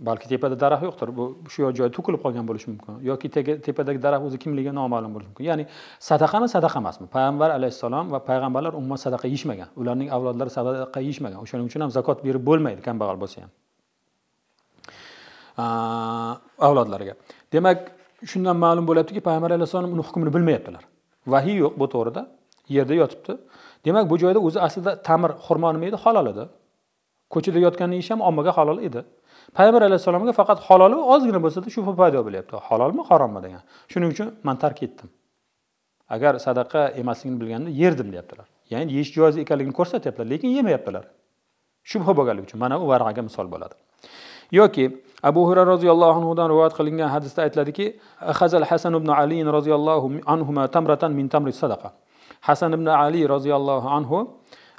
balki tepada daraxt yo'qdir bu shu joyi to'kilib qolgan bo'lishi mumkin yoki tepadagi daraxt o'zi kimligi noma'lum bo'lishi mumkin ya'ni sadaqami sadaqa emasmi payg'ambar alayhissalom va payg'ambarlar umuman sadaqa yeyishmagan ularning avlodlari sadaqa yeyishmagan o'shaning uchun ham zakot berib bo'lmaydi kambag'al bo'lsa ham avlodlariga demak shundan ma'lum bo'lyaptiki payg'ambar alayhissalom uni hukmini bilmayaptilar vahiy yo'q bu to'g'rida yerda yotibdi demak bu joyda o'zi aslida tamir xurmo nima edi halol edi ko'chada yotgan ish ham ommaga halol edi payg'ambar alayhissalomga faqat haloli ozgina bo'lsada shubha paydo bo'lyapti halolmi harommi degan shuning uchun man tark etdim agar sadaqa emasligini bilganda yerdim deyaptilar ya'ni yeyish joiz ekanligini ko'rsatyaptilar lekin yemayaptilar shubha bo'lganligi uchun mana u varag'aga misol bo'ladi yoki abu hurra roziyallohu anhudan rivoyat qilingan hadisda aytiladiki hazal hasan ibn ali roziyallohu anhu tamratan min tamri sadaqa hasan ibn ali roziyallohu anhu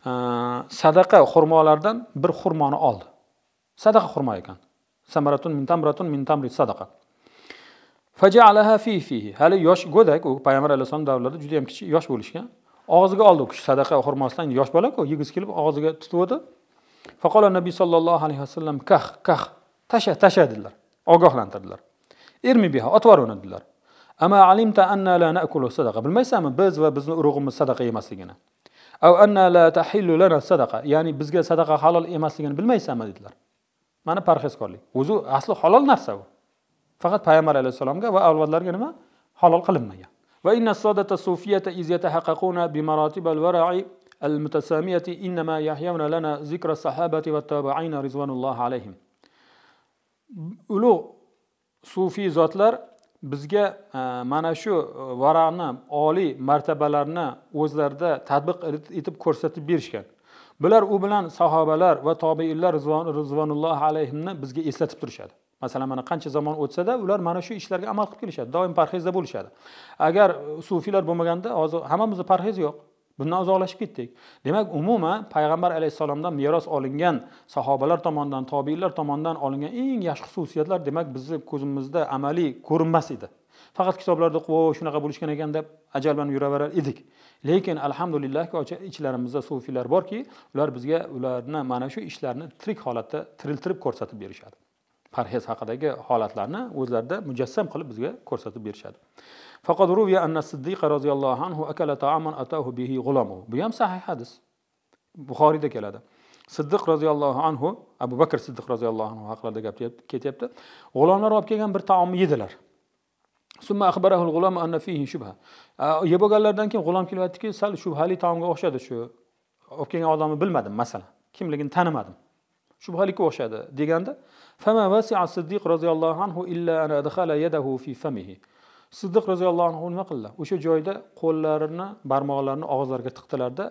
sadaqa xurmolardan bir xurmoni oldi sadaqa xurmo ekan samaratun min tamratun min tamri sadaqa fajalaha fi fihi hali yosh go'dak u payg'ambar alayhissalom davrlarida juda yam kichik yosh bo'lishgan og'ziga oldi u kishi sadaqa xurmosidan yosh bolaku yegisi kelib og'ziga tutib tutuvdi faqola nabiy sollallohu alayhi vasallam kah kah tasha tasha dedilar ogohlantirdilar irmi biha otib yubor uni dedilar ama alimta anna la sadaqa bilmaysanmi biz va bizni urug'imiz sadaqa yemasligini أو أن لا تحل لنا الصدقة يعني بزق صدقة حلال إيه مسلين بالما يسمى ديتلر ما أنا بارخس كلي وزو أصله حلال نفسه فقط بايا مر عليه السلام جا وأول ودلر جنما حلال قلم مايا وإن الصادة الصوفية إذ يتحققون بمراتب الورع المتسامية إنما يحيون لنا ذكر الصحابة والتابعين رضوان الله عليهم أولو صوفي زاتلر bizga e, mana shu e, varaqni oliy martabalarni o'zlarida tadbiq etib ko'rsatib berishgan bular u bilan sahobalar va tobeinlar rizvonullohi alayhimni bizga eslatib turishadi masalan mana qancha zamon o'tsada ular mana shu ishlarga amal qilib kelishadi doim parxezda bo'lishadi agar sufiylar bo'lmaganda hozir hammamizda parxez yo'q bundan uzoqlashib ketdik demak umuman payg'ambar alayhissalomdan meros olingan sahobalar tomonidan tobiinlar tomonidan olingan eng yaxshi xususiyatlar demak bizni ko'zimizda amaliy ko'rinmas edi faqat kitoblarda o'qib o shunaqa bo'lishgan ekan deb ajallanib yuraverar edik lekin alhamdulillahki ichlarimizda sufiylar borki ular bizga ularni mana shu ishlarni tirik holatda tiriltirib ko'rsatib berishadi parhez haqidagi holatlarni o'zlarida mujassam qilib bizga ko'rsatib berishadi Faqat ruviya anna Siddiq roziyallohu anhu akala ta'aman atahu bihi gulamu. Bu ham sahih hadis. Buxoriyda keladi. Siddiq roziyallohu anhu Abu Bakr Siddiq roziyallohu anhu haqlarida gap ketyapti. G'ulomlar olib kelgan bir taomni yedilar. Summa akhbarahu al-ghulam anna fihi shubha. Yeb bo'lganlardan keyin g'ulom kelib aytdiki, sal shubhali taomga o'xshadi shu. Olib kelgan odamni bilmadim masalan. Kimligini tanimadim. shubhalikka o'xshadi deganda fama vasi'a siddiq roziyallohu anhu illa an adkhala yadahu fi famihi siddiq roziyallohu anhu nima qildilar o'sha joyda qo'llarini barmoqlarini og'izlariga tiqdilarda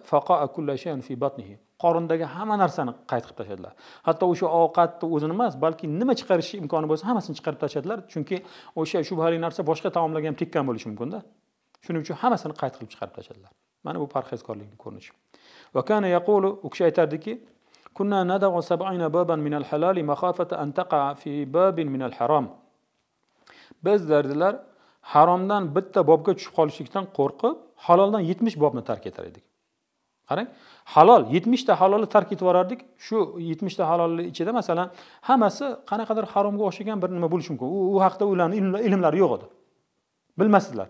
qorindagi hamma narsani qayt qilib tashladilar hatto o'sha ovqatni o'zini emas balki nima chiqarish imkoni bo'lsa hammasini chiqarib tashladilar chunki o'sha shubhali narsa boshqa taomlarga ham tekkan bo'lishi mumkinda shuning uchun hammasini qayt qilib chiqarib tashladilar mana bu parhezkorlikni ko'rinishi vakana yaqulu u kishi aytardiki biz dardilar haromdan bitta bobga tushib qolishlikdan qo'rqib haloldan yetmish bobni tark etar edik qarang halol yetmishta halolni tark etib yuborardik shu yetmishta halolni ichida masalan hammasi qanaqadir haromga o'xshagan bir nima bo'lishi mumkin u haqida ularni ilmlari yo'q edi bilmasdilar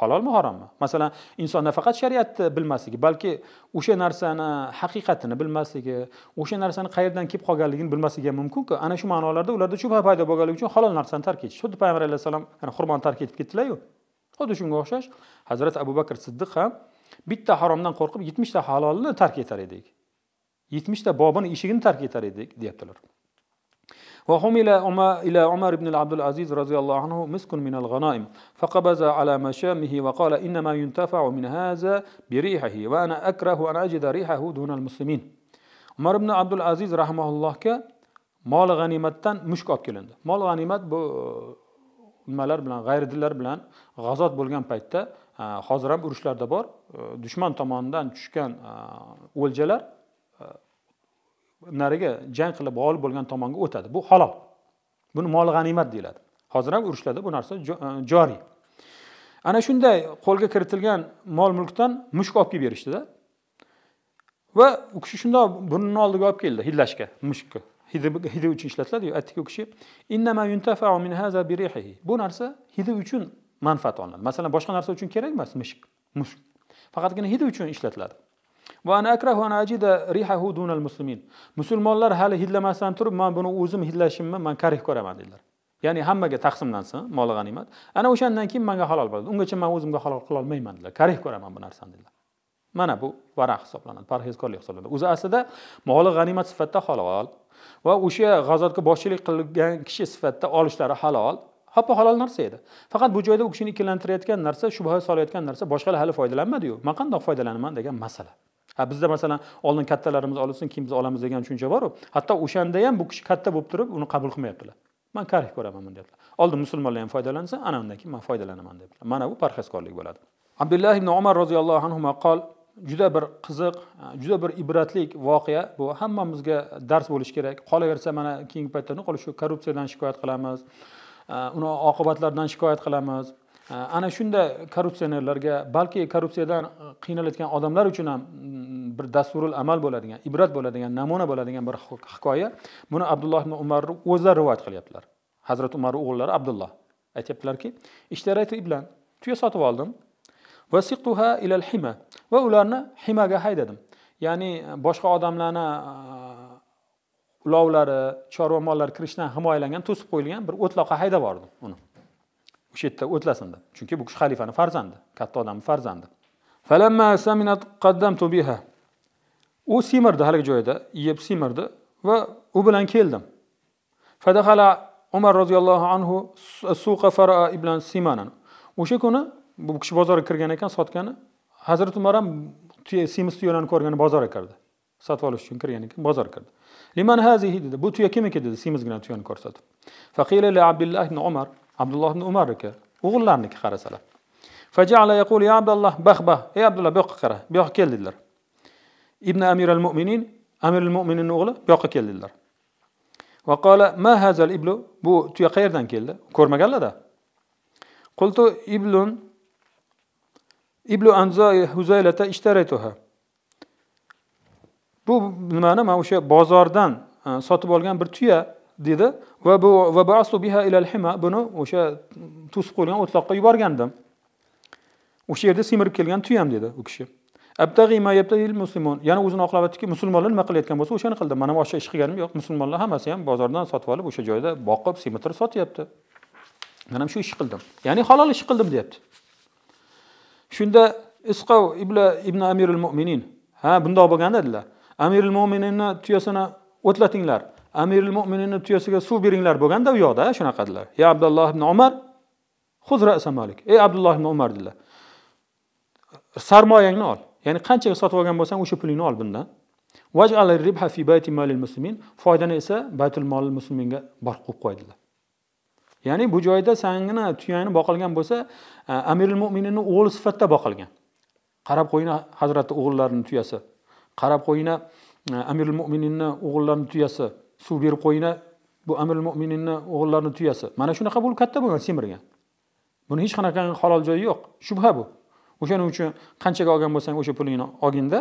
halolmi harommi masalan inson nafaqat shariatni bilmasligi balki o'sha narsani haqiqatini bilmasligi o'sha narsani qayerdan kelib qolganligini bilmasligi ham mumkinku ana shu ma'nolarda ularda shubha paydo bo'lganligi uchun halol narsani tark etish xuddi payg'ambar alayhissalom yani tark etib ketdilaryu xuddi shunga o'xshash hazrati abu bakr siddiq ham bitta haromdan qo'rqib yetmishta halolni tark etar edik yetmishta bobini eshigini tark etar edik deyaptilar وحمل إلى عمر بن عبد العزيز رضي الله عنه مسك من الغنائم فقبز على مشامه وقال إنما ينتفع من هذا بريحه وأنا أكره أن أجد ريحه دون المسلمين عمر بن عبد العزيز رحمه الله كان مال غنيمتان مشك أبكلند مال غنيمت ب ملر بلان غير دلر بلان غزات بولغان بايتا حاضرام أرشلر دبار دشمن تماندان تشكان أولجلر nariga jang qilib g'olib bo'lgan tomonga o'tadi bu halol buni mol g'animat deyiladi hozir ham urushlarda bu narsa e, joriy ana shunday qo'lga kiritilgan mol mulkdan mushuk olib kelib berishdida va u kishi shundoq burnini oldiga olib keldi hidlashga mushukni hidi uchun ishlatiladiyu aytdiki u kishi bu narsa hidi uchun manfaat olinadi masalan boshqa narsa uchun kerak emas mushuk mushuk faqatgina hidi uchun ishlatiladi musulmonlar hali hidlamasdan turib man buni o'zim hidlashimni man karih ko'raman dedilar ya'ni hammaga taqsimlansin mol g'animat ana o'shandan keyin manga halol bo'ladi ungacha man o'zimga halol qilolmayman dedilar karih ko'raman bu narsani dedilar mana bu varaq hisoblanadi parhezkorlik hisoblanadi o'zi aslida moli g'animat sifatida halol va o'sha g'azotga boshchilik qilgan kishi sifatida olishlari halol hoppa halol narsa edi faqat bu joyda u kishini ikkilantirayotgan narsa shubha solayotgan narsa boshqalar hali foydalanmadiyu man qandoq foydalanaman degan masala ha bizda masalan oldin kattalarimiz olsin keyin biz olamiz degan tushuncha boru hatto o'shanda ham bu kishi katta bo'lib turib uni qabul qilmayaptilar man karih ko'raman buni deyaptilar oldin musulmonlar ham foydalansa ana undan keyin man foydalanaman deyaptilar mana bu parhezkorlik bo'ladi abdulloh ibn umar roziyallohu anhu maqol juda bir qiziq juda bir ibratli voqea bu hammamizga dars bo'lishi kerak qolaversa mana keyingi paytda nuqul shu korrupsiyadan shikoyat qilamiz uni oqibatlaridan shikoyat qilamiz ana shunda korrupsionerlarga balki korrupsiyadan qiynalayotgan odamlar uchun ham mm, bir dasturul amal bo'ladigan ibrat bo'ladigan namuna bo'ladigan bir hikoya buni abdulloh ibn umar o'zlari rivoyat qilyaptilar hazrati umar o'g'illari abdulloh aytyaptilarki ishtaraytu iblan tuya sotib oldim va siqtuha ilal hima va ularni himaga haydadim ya'ni boshqa odamlarni ulovlari chorva mollari kirishidan himoyalangan to'sib qo'yilgan bir o'tloqqa haydab bordim uni o'sha yerda o'tlasin deb chunki bu kishi xalifani farzandi katta odamni farzandi u simirdi haligi joyda yeb simirdi va u bilan keldim fadahala umar roziyallohu anhu suqa faraa ibn simanan o'sha kuni bu kishi bozorga kirgan ekan sotgani hazrati umar ham semiz tuyalarni ko'rgani bozorga kirdi sotib olish uchun kirgan ekan bozorga kirdi liman hazihi dedi bu tuya kimniki dedi semizgina tuyani ko'rsatib faqila li abdullah ibn umar abdulloh ibn umar uka o'g'illarniki qarasalar fajala yaqul ya abdulloh bahba ey abdulloh bu yoqqa qara bu yoqqa kel dedilar ibn amir al mo'minin amir al mo'mininni o'g'li bu yoqqa kel dedilar va ma hazal iblu bu tuya qayerdan keldi ko'rmaganlarda qultu iblun iblu anzoi huzaylata ishtaraytuha bu nimani man o'sha bozordan e, sotib olgan bir tuya dedi va bu va basu biha ilal hima buni o'sha to'sib qo'yilgan o'tloqqa yuborgandim o'sha yerda semirib kelgan tuyam dedi u kishi muslimon yana o'zini aytdiki musulmonlar nima qilayotgan bo'lsa o'shani qildim man ham o'sha ish qilganim yo'q musulmonlar hammasi ham bozordan sotib olib o'sha joyda boqib semirtirib sotyapti man ham shu ish qildim ya'ni halol ish qildim deyapti shunda isqov ibn ibn amirul mo'minin ha bundoq bo'lganda dedilar amirul mo'mininni tuyasini o'tlatinglar amirul mo'minini tuyasiga suv beringlar bo'lganda u yoqda shunaqa dedilar ey abdulloh ibn umar huzra malik ey abdulloh ibn umar dedilar sarmoyangni ol ya'ni qanchaga sotib olgan bo'lsang o'sha pulingni ol bundan foydani esa baytul mol musulminga borib qo'yib qo'ydilar ya'ni bu joyda sangina tuyani boqilgan bo'lsa e, amirul mo'mininni o'g'li sifatida boqilgan qarab qo'yinglar hazrati o'g'illarini tuyasi qarab qo'yinglar e, amirul mo'mininni o'g'illarini tuyasi suv berib qo'yinglar bu amir mo'mininni o'g'illarini tuyasi mana shunaqa bo'lib katta bo'lgan semirgan buni hech qanaqa halol joyi yo'q shubha bu o'shaning uchun qanchaga olgan bo'lsang o'sha pulingni olginda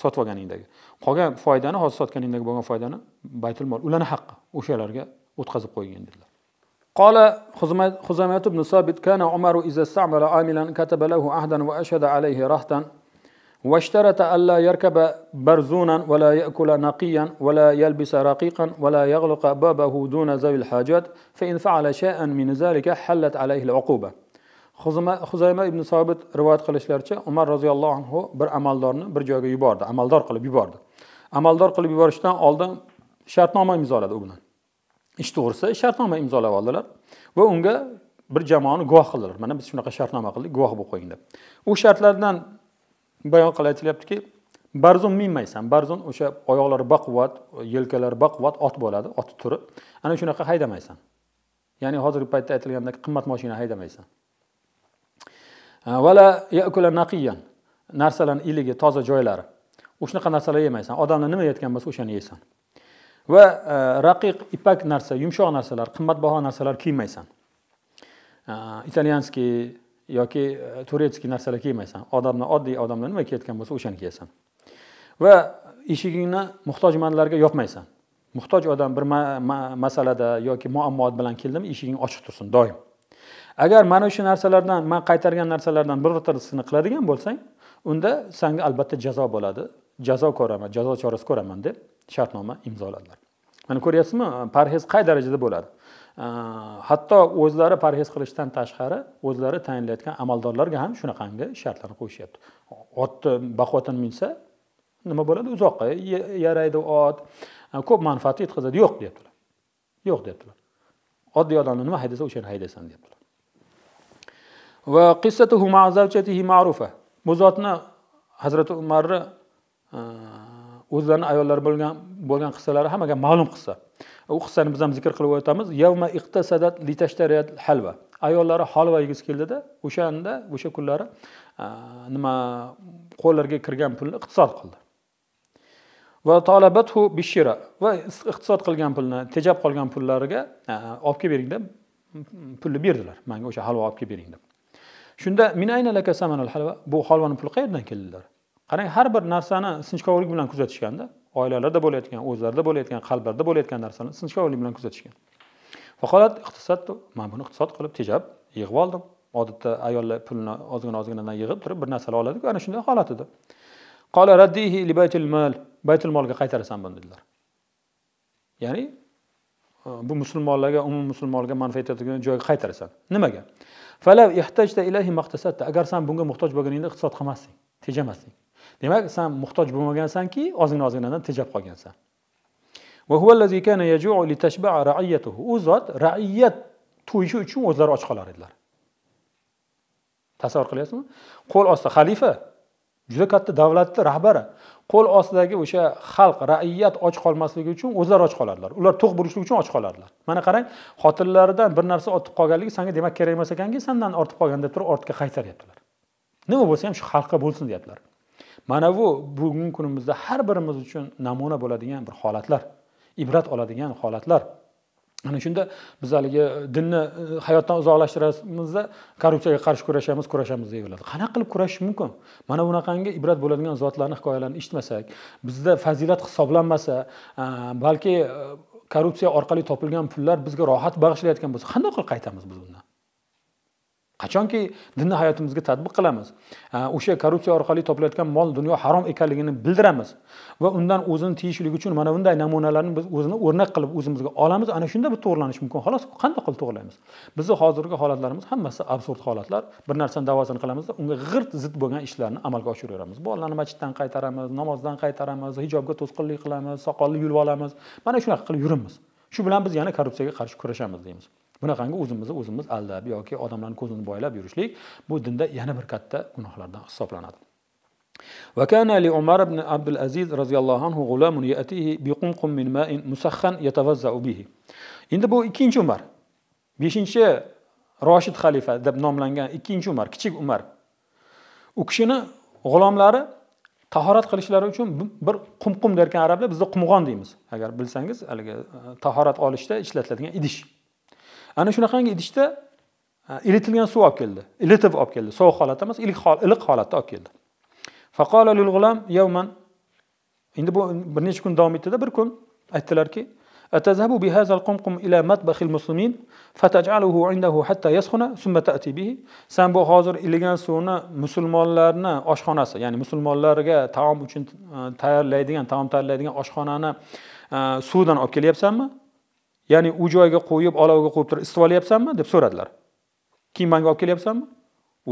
sotib olganingdagi qolgan foydani hozir sotganingdagi bo'lgan foydani baytul mol ularni haqqi o'shalarga o'tkazib qo'ygin dedilar قال خزيمة بن ثابت كان عمر إذا استعمل عاملا كتب له عهدا وأشهد عليه رهتا واشترط ألا يركب برزونا ولا يأكل نقيا ولا يلبس رقيقا ولا يغلق بابه دون ذوي الحاجات فإن فعل شيئا من ذلك حلت عليه العقوبة huzayma ibn sobit rivoyat qilishlaricha umar roziyallohu anhu bir amaldorni bir joyga yubordi amaldor qilib yubordi amaldor qilib yuborishdan oldin shartnoma imzoladi u bilan ish to'g'risida shartnoma imzolab oldilar va unga bir jamoani guvoh qildilar mana biz shunaqa shartnoma qildik guvoh bo'lib qo'ying deb u shartlardan bayon qilib aytilyaptiki barzun minmaysan barzun o'sha oyoqlari baquvvat yelkalari baquvvat ot bo'ladi ot turi ana shunaqa haydamaysan ya'ni hozirgi paytda aytilgandek qimmat moshina haydamaysan vala yakula naqiyan narsalarni iligi toza joylari o'shanaqa narsalar yemaysan odamlar nima yeyotgan bo'lsa o'shani yeysan va raqiq ipak narsa yumshoq narsalar qimmatbaho narsalar kiymaysan italyanskiy yoki e, turetskiy narsalar kiymaysan odamni oddiy odamlar nima kiyayotgan bo'lsa o'shani kiyasan va eshigingni muhtojmandlarga yopmaysan muhtoj odam bir ma ma masalada yoki muammo bilan keldimi eshiging ochiq tursin doim agar mana shu narsalardan man qaytargan narsalardan birortasini qiladigan bo'lsang unda sanga albatta jazo bo'ladi jazo ko'raman jazo chorasi ko'raman deb shartnoma imzoladilar mana ko'ryapsizmi parhez qay darajada bo'ladi Э, hatto o'zlari parhez qilishdan tashqari o'zlari tayinlayotgan amaldorlarga ham shunaqangi shartlarni qo'yishyapti otni baquvvatini minsa nima bo'ladi uzoqqa yaraydi ot э, ko'p manfaatga yetkazadi yo'q deyaptilar yo'q deyaptilar oddiy odamni nima haydasa o'shani haydasin deyaptilar va qissatuhu ma'rufa bu zotni hazrati umarni э, o'zlarini ayollari bo'lgan bo'lgan qissalari hammaga ma'lum qissa u qissani biz ham zikr qilib o'tamiz yavma iqtasadat litashtariyat halva ayollari halva yegisi keldida o'shanda o'sha kunlari nima qo'llariga kirgan pulni iqtisod qildi va talabathu bishira va iqtisod qilgan pulni tejab qolgan pullariga olib kelib bering deb mm, pulni berdilar manga o'sha halva olib kelib bering deb shunda laka samanal halva bu halvani puli qayerdan keldilar qarang har bir narsani sinchkovlik bilan kuzatishganda oilalarda bo'layotgan o'zlarida bo'layotgan qalblarida bo'layotgan narsalarni sinchkovlik bilan kuzatishgan vaholat iqtisod man buni iqtisod qilib tejab yig'ib oldim odatda ayollar pulni ozgina ozginadan yig'ib turib bir narsalar oladiku ana shunday holat edi qola raddihi li baytil mal baytil molga qaytarasan buni dedilar ya'ni e, bu musulmonlarga umum musulmonlarga manfaat yetadigan joyga qaytarasan nimaga falav ihtajta ilahi maqtasatta agar san bunga muhtoj bo'lganingda iqtisod qilmasding tejamasding demak san muhtoj bo'lmagansanki ozgina ozginadan tejab qolgansan u zot raiyat to'yishi uchun o'zlari och qolar edilar tasavvur qilyapsizmi qo'l osti xalifa juda katta davlatni rahbari qo'l ostidagi o'sha xalq raiyat och qolmasligi uchun o'zlari och qolardilar ular to'q bo'lishlik uchun och qolardilar mana qarang xotinlaridan bir narsa ortib qolganligi sanga demak kerak emas ekanki sandan ortib qolgan deb turib ortga qaytaryaptilar nima bo'lsa ham shu xalqqa bo'lsin deyaptilar mana bu bugungi kunimizda har birimiz uchun namuna bo'ladigan bir holatlar ibrat oladigan holatlar ana shunda biz haligi dinni e, hayotdan uzoqlashtiramizda korrupsiyaga qarshi kurashamiz kurashamiz deyiladi qanaqa qilib kurashish mumkin mana bunaqangi ibrat bo'ladigan zotlarni hikoyalarini eshitmasak bizda fazilat hisoblanmasa balki e, korrupsiya orqali topilgan pullar bizga rohat bag'ishlayotgan bo'lsa qanday qilib qaytamiz biz undan qachonki dinni hayotimizga tatbiq qilamiz o'sha korrupsiya orqali topilayotgan mol dunyo harom ekanligini bildiramiz va undan o'zini tiyishlik uchun mana bunday namunalarni biz o'zini o'rnak qilib o'zimizga olamiz ana shunda biz to'g'irlanish mumkin xolos qanday qilib to'g'irlaymiz bizni hozirgi holatlarimiz hammasi absurd holatlar bir narsani davosini qilamizda unga g'irt zid bo'lgan ishlarni amalga oshiraveramiz bolalarni masjiddan qaytaramiz namozdan qaytaramiz hijobga to'sqinlik qilamiz soqolni yulib olamiz mana shunaqa qilib yuramiz shu bilan biz yana korrupsiyaga qarshi kurashamiz deymiz bunaqangi o'zimizni o'zimiz aldab yoki odamlarni ko'zini boylab yurishlik bu dinda yana bir katta gunohlardan hisoblanadi وكان لعمر بن عبد العزيز رضي الله عنه غلام يأتيه بقمقم من ماء مسخن يتوزع به endi bu ikkinchi umar 5 beshinchi roshid xalifa deb nomlangan ikkinchi umar kichik umar u kishini g'ulomlari tahorat qilishlari uchun bir qumqum derkan arablar bizda qumg'on deymiz agar bilsangiz hali e, tahorat olishda ishlatiladigan idish ana shunaqangi idishda ilitilgan suv olib keldi ilitib olib keldi sovuq holatda emas iliq iliq holatda olib keldi faqola lil g'ulam yavman endi bu bir necha kun davom etdida bir kun aytdilarki أتذهب بهذا القمقم إلى مطبخ المسلمين فتجعله عنده حتى يسخن ثم تأتي به سن bu hozir iligan suvni musulmonlarni oshxonasi ya'ni musulmonlarga taom uchun e, tayyorlaydigan taom tayyorlaydigan oshxonani e, suvdan olib kelyapsanmi ya'ni u joyga qo'yib olovga qo'yib turib isitib olyapsanmi deb so'radilar manga olib kelyapsanmi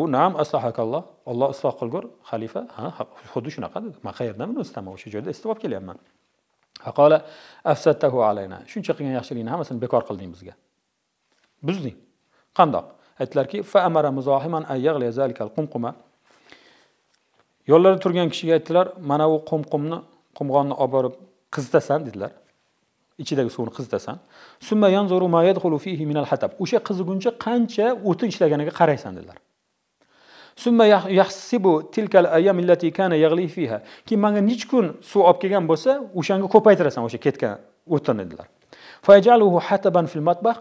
u nam astahakalloh olloh isloh qilgur xalifa ha xuddi shunaqa dedi man qayerdan buni isitaman o'sha joyda isitib olib kelyapman faqola afsadtahu alayna shuncha qilgan yaxshiligingni hammasini bekor qilding bizga buzding qandoq aytdilarki fa amara qumquma yo'llarda turgan kishiga aytdilar mana u qumqumni qumg'onni olib borib qizitasan dedilar ichidagi suvni qizitasan o'sha qiziguncha qancha o'ti ishlaganiga qaraysan dedilar keyin manga nechi kun suv olib kelgan bo'lsa o'shanga ko'paytirasan o'sha ketgan o'tini dedilar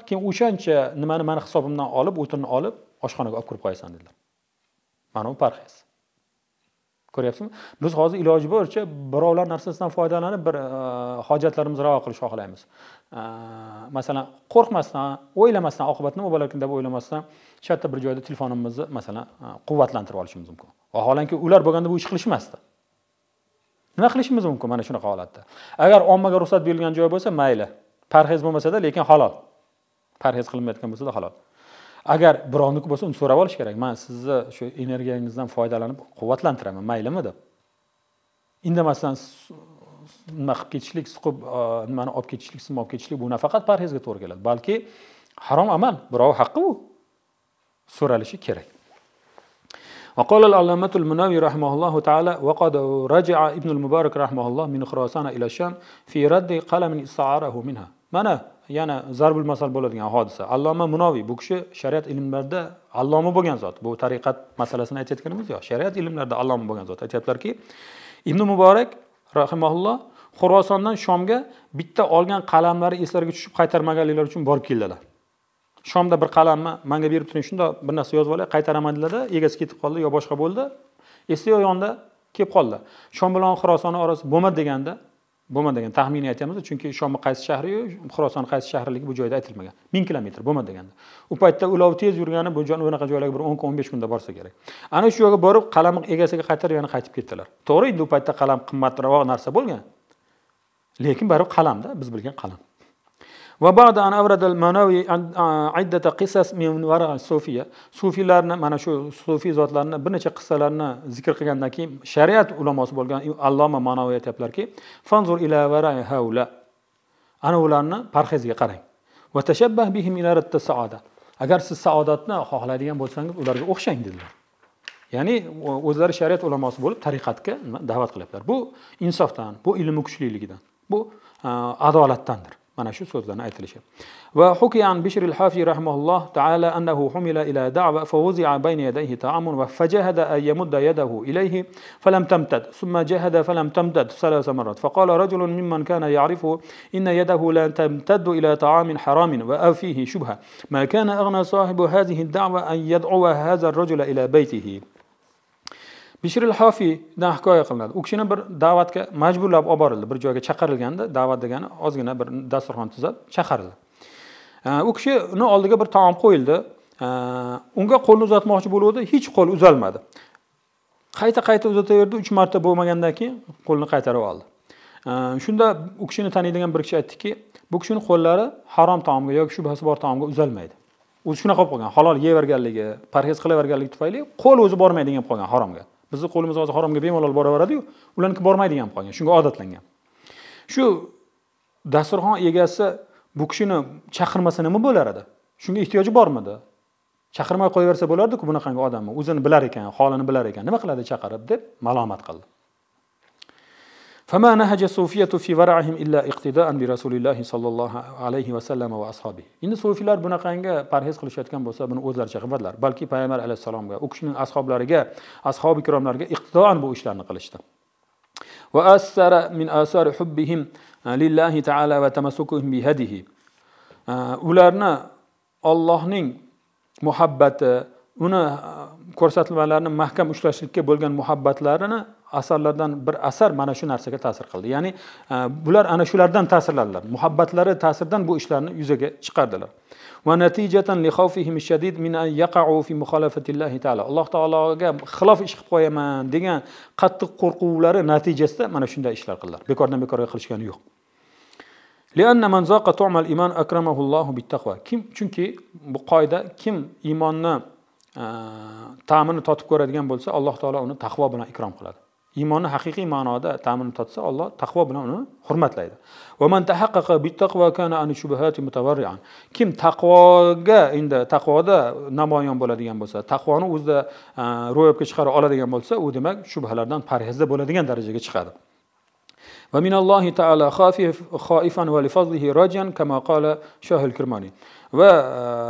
keyin o'shancha nimani mani hisobimdan olib o'tinni olib oshxonaga olib kirib qo'yasan dedilar mana bu parhez ko'ryapsizmi biz hozir iloji boricha birovlar narsasidan foydalanib bir e, hojatlarimizni ravo qilishni xohlaymiz e, masalan qo'rqmasdan o'ylamasdan oqibat nima bo'larkan deb o'ylamasdan yerda bir joyda telefonimizni masalan e, quvvatlantirib olishimiz mumkin vaholanki ular bo'lganda bu ish qilishmasdi nima qilishimiz mumkin mana shunaqa holatda agar ommaga ruxsat berilgan joy bo'lsa mayli parhez bo'lmasada lekin halol parhez qilinmayotgan bo'lsada halol agar birovniki bo'lsa uni so'rab olish kerak man sizni shu energiyangizdan foydalanib quvvatlantiraman maylimi deb indamasdan nima qilib ketishlik siqib nimani olib ketishlik sizni olib ketishlik bu nafaqat parhezga to'g'ri keladi balki harom amal birov haqqi u so'ralishi kerak وقال العلامة المناوي رحمه الله تعالى وقد رجع ابن المبارك رحمه الله من خراسان إلى الشام في رد قلم استعاره منها mana yana zarbul masal bo'ladigan hodisa alloma munoviy bu kishi shariat ilmlarida alloma bo'lgan zot bu tariqat masalasini aytayotganimiz yo'q shariat ilmlarida alloma bo'lgan zot aytyaptilarki ibn muborak rahimaulloh xurosondan shomga bitta olgan qalamlari eslariga tushib qaytarmaganliklari uchun borib keldilar shomda bir qalamni manga berib turing shundoq bir narsa yozib olay qaytaraman dedilarda egasi ketib qoldi yo boshqa bo'ldi esa yonda kelib qoldilar shom bilan xurosoni orasi bo'lmadi deganda degan taxminiy aytyapmiz chunki shomni qaysi shahri xuroson qaysi shahriligi bu joyda aytilmagan ming kilometr deganda u paytda ulov tez yurgani bu bunaqa joylarga bir o'n kun o'n besh kunda borsa kerak ana shu yoqqa borib qalamiq egasiga qaytarib yana qaytib ketdilar to'g'ri endi u paytda qalam qimmatroq narsa bo'lgan lekin baribir qalamda biz bilgan qalam وبعد أن أورد المنوي عدة قصص من وراء الصوفية صوفيlarni mana shu sufiy zotlarni bir necha qissalarni zikr qilgandan keyin shariat ulamosi bo'lgan alloma manaviy aytyaptilarki fanzur ila varai haula ana ularni parhezga qarang va tashabbah bihim ila saoda agar siz saodatni xohlaydigan bo'lsangiz ularga o'xshang dedilar ya'ni o'zlari shariat ulamosi bo'lib tariqatga da'vat qilyaptilar bu insofdan bu ilmi kuchliligidan bu adolatdandir أنا شو صوت لنا آية الشيء وحكي عن بشر الحافي رحمه الله تعالى أنه حمل إلى دعوة فوزع بين يديه طعام فجهد أن يمد يده إليه فلم تمتد ثم جهد فلم تمتد ثلاث مرات فقال رجل ممن كان يعرفه إن يده لا تمتد إلى طعام حرام وأفيه شبهة ما كان أغنى صاحب هذه الدعوة أن يدعو هذا الرجل إلى بيته bishril hofiydan hikoya qilinadi u kishini bir da'vatga majburlab olib borildi bir joyga chaqirilganda da'vat degani ozgina bir dasturxon tuzab chaqirildi u kishini oldiga bir taom qo'yildi unga qo'lni uzatmoqchi bo'luvdi hech qo'l uzalmadi qayta qayta uzataverdi uch marta bo'lmagandan keyin qo'lni qaytarib oldi shunda u kishini taniydigan bir kishi aytdiki bu kishini qo'llari harom taomga yoki shubhasi bor taomga uzalmaydi o'zi shunaqa bo'lib qolgan halol yeyverganligi parhez qilaverganligi tufayli qo'l o'zi bormaydigan bo'lib qolgan haromga bizni qo'limiz hozir haromga bemalol boraveradiyu ularniki bormaydigan bo'lib qolgan shunga odatlangan shu dasturxon egasi bu kishini chaqirmasa nima bo'lar edi shunga ehtiyoji bormidi chaqirmay qo'yaversa bo'lardiku bunaqangi odamni o'zini bilar ekan holini bilar ekan nima qiladi chaqirib deb malomat qildi فما نهج الصوفية في ورعهم إلا اقتداء برسول الله صلى الله عليه وسلم وأصحابه إن صوفيlar bunaqangi parhez qilishayotgan bo'lsa buni o'zlaricha qilmadilar balki payg'ambar alayhissalomga u kishining ashoblariga ashobi ikromlarga iqtidoan bu ishlarni qilishdi وأثر من آثار حبهم لله تعالى وتمسكهم بهديه ularni Allohning muhabbati uni e, ko'rsatmalarni mahkam ushlashlikka bo'lgan muhabbatlarini asarlardan bir asar mana shu narsaga ta'sir qildi ya'ni e, bular ana shulardan ta'sirlandilar muhabbatlari ta'sirdan bu ishlarni yuzaga chiqardilar natijatan li shadid min an yaqa'u fi taala alloh taologa xilof ish qilib qo'yaman degan qattiq qo'rquvlari natijasida mana shunday ishlar qildilar bekordan bekorga qilishgani yo'q kim chunki bu qoida kim iymonni e, ta'mini totib ko'radigan bo'lsa alloh taolo uni taqvo bilan ikrom qiladi iymonni haqiqiy ma'noda ta'mini totsa alloh taqvo bilan uni hurmatlaydi kim taqvoga endi taqvoda namoyon bo'ladigan bo'lsa taqvoni o'zida e, ro'yobga chiqara oladigan bo'lsa u demak shubhalardan parhezda bo'ladigan darajaga chiqadi va minallohi taala xoifan va lifazlihi rojian kama qala shohil kirmoniy va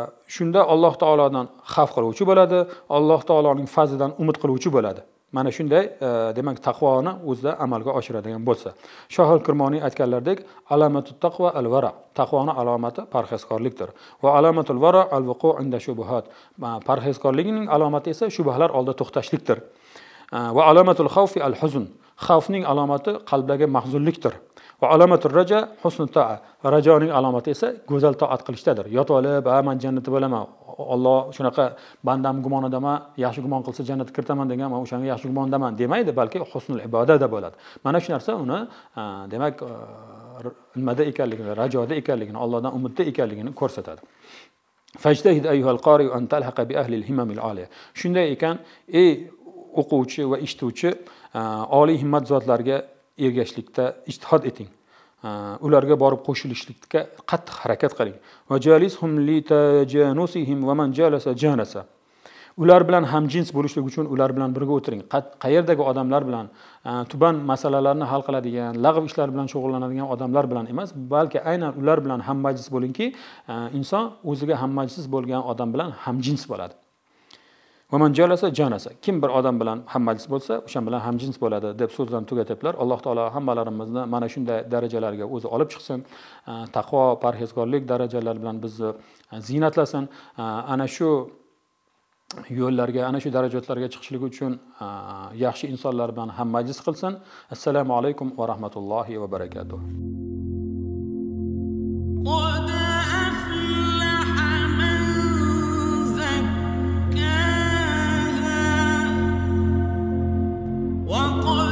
e, shunda alloh taolodan xavf qiluvchi bo'ladi alloh taoloning fazlidan umid qiluvchi bo'ladi mana shunday e, demak taqvoni o'zida amalga oshiradigan bo'lsa shohil kirmoniy aytganlaridek alamatu taqva al vara taqvoni alomati parhezkorlikdir va alamatul vara al vuqu inda shubhat parhezkorlikning alomati esa shubhalar oldida to'xtashlikdir e, va alamatul xavfi al huzn xavfning alomati qalbdagi mahzunlikdir va alamatul raja husnu taa rajoning alomati esa go'zal toat qilishdadir yotib olib a man jannatda bo'laman olloh shunaqa bandam gumonidaman yaxshi gumon qilsa jannatga kiritaman degan man o'shanga yaxshi gumondaman demaydi balki husnul ibodada bo'ladi mana shu narsa uni e, demak nimada e, ekanligini rajoda ekanligini ollohdan umidda ekanligini ko'rsatadi shunday ekan ey o'quvchi va eshituvchi e, oliy himmat zotlarga ergashishlikda ijtihod eting ularga borib qo'shilishlikka qattiq harakat qiling li tajanusihim man janasa ular bilan hamjins bo'lishlik uchun ular bilan birga o'tiring qayerdagi odamlar bilan tuban masalalarni hal qiladigan lag'v ishlar bilan shug'ullanadigan odamlar bilan emas balki aynan ular bilan hammajlis bo'lingki inson o'ziga hammajlis bo'lgan odam bilan hamjins bo'ladi vaman jalasa janasa kim bir odam bilan hammajins bo'lsa o'sha bilan hamjins bo'ladi deb so'zlarni tugatyaptilar alloh taolo hammalarimizni mana shunday darajalarga o'zi olib chiqsin taqvo parhezgorlik darajalari bilan bizni ziynatlasin ana shu yo'llarga ana shu darajalarga chiqishlik uchun yaxshi insonlar bilan ham majlis qilsin assalomu alaykum va rahmatullohi va barakatuh وقل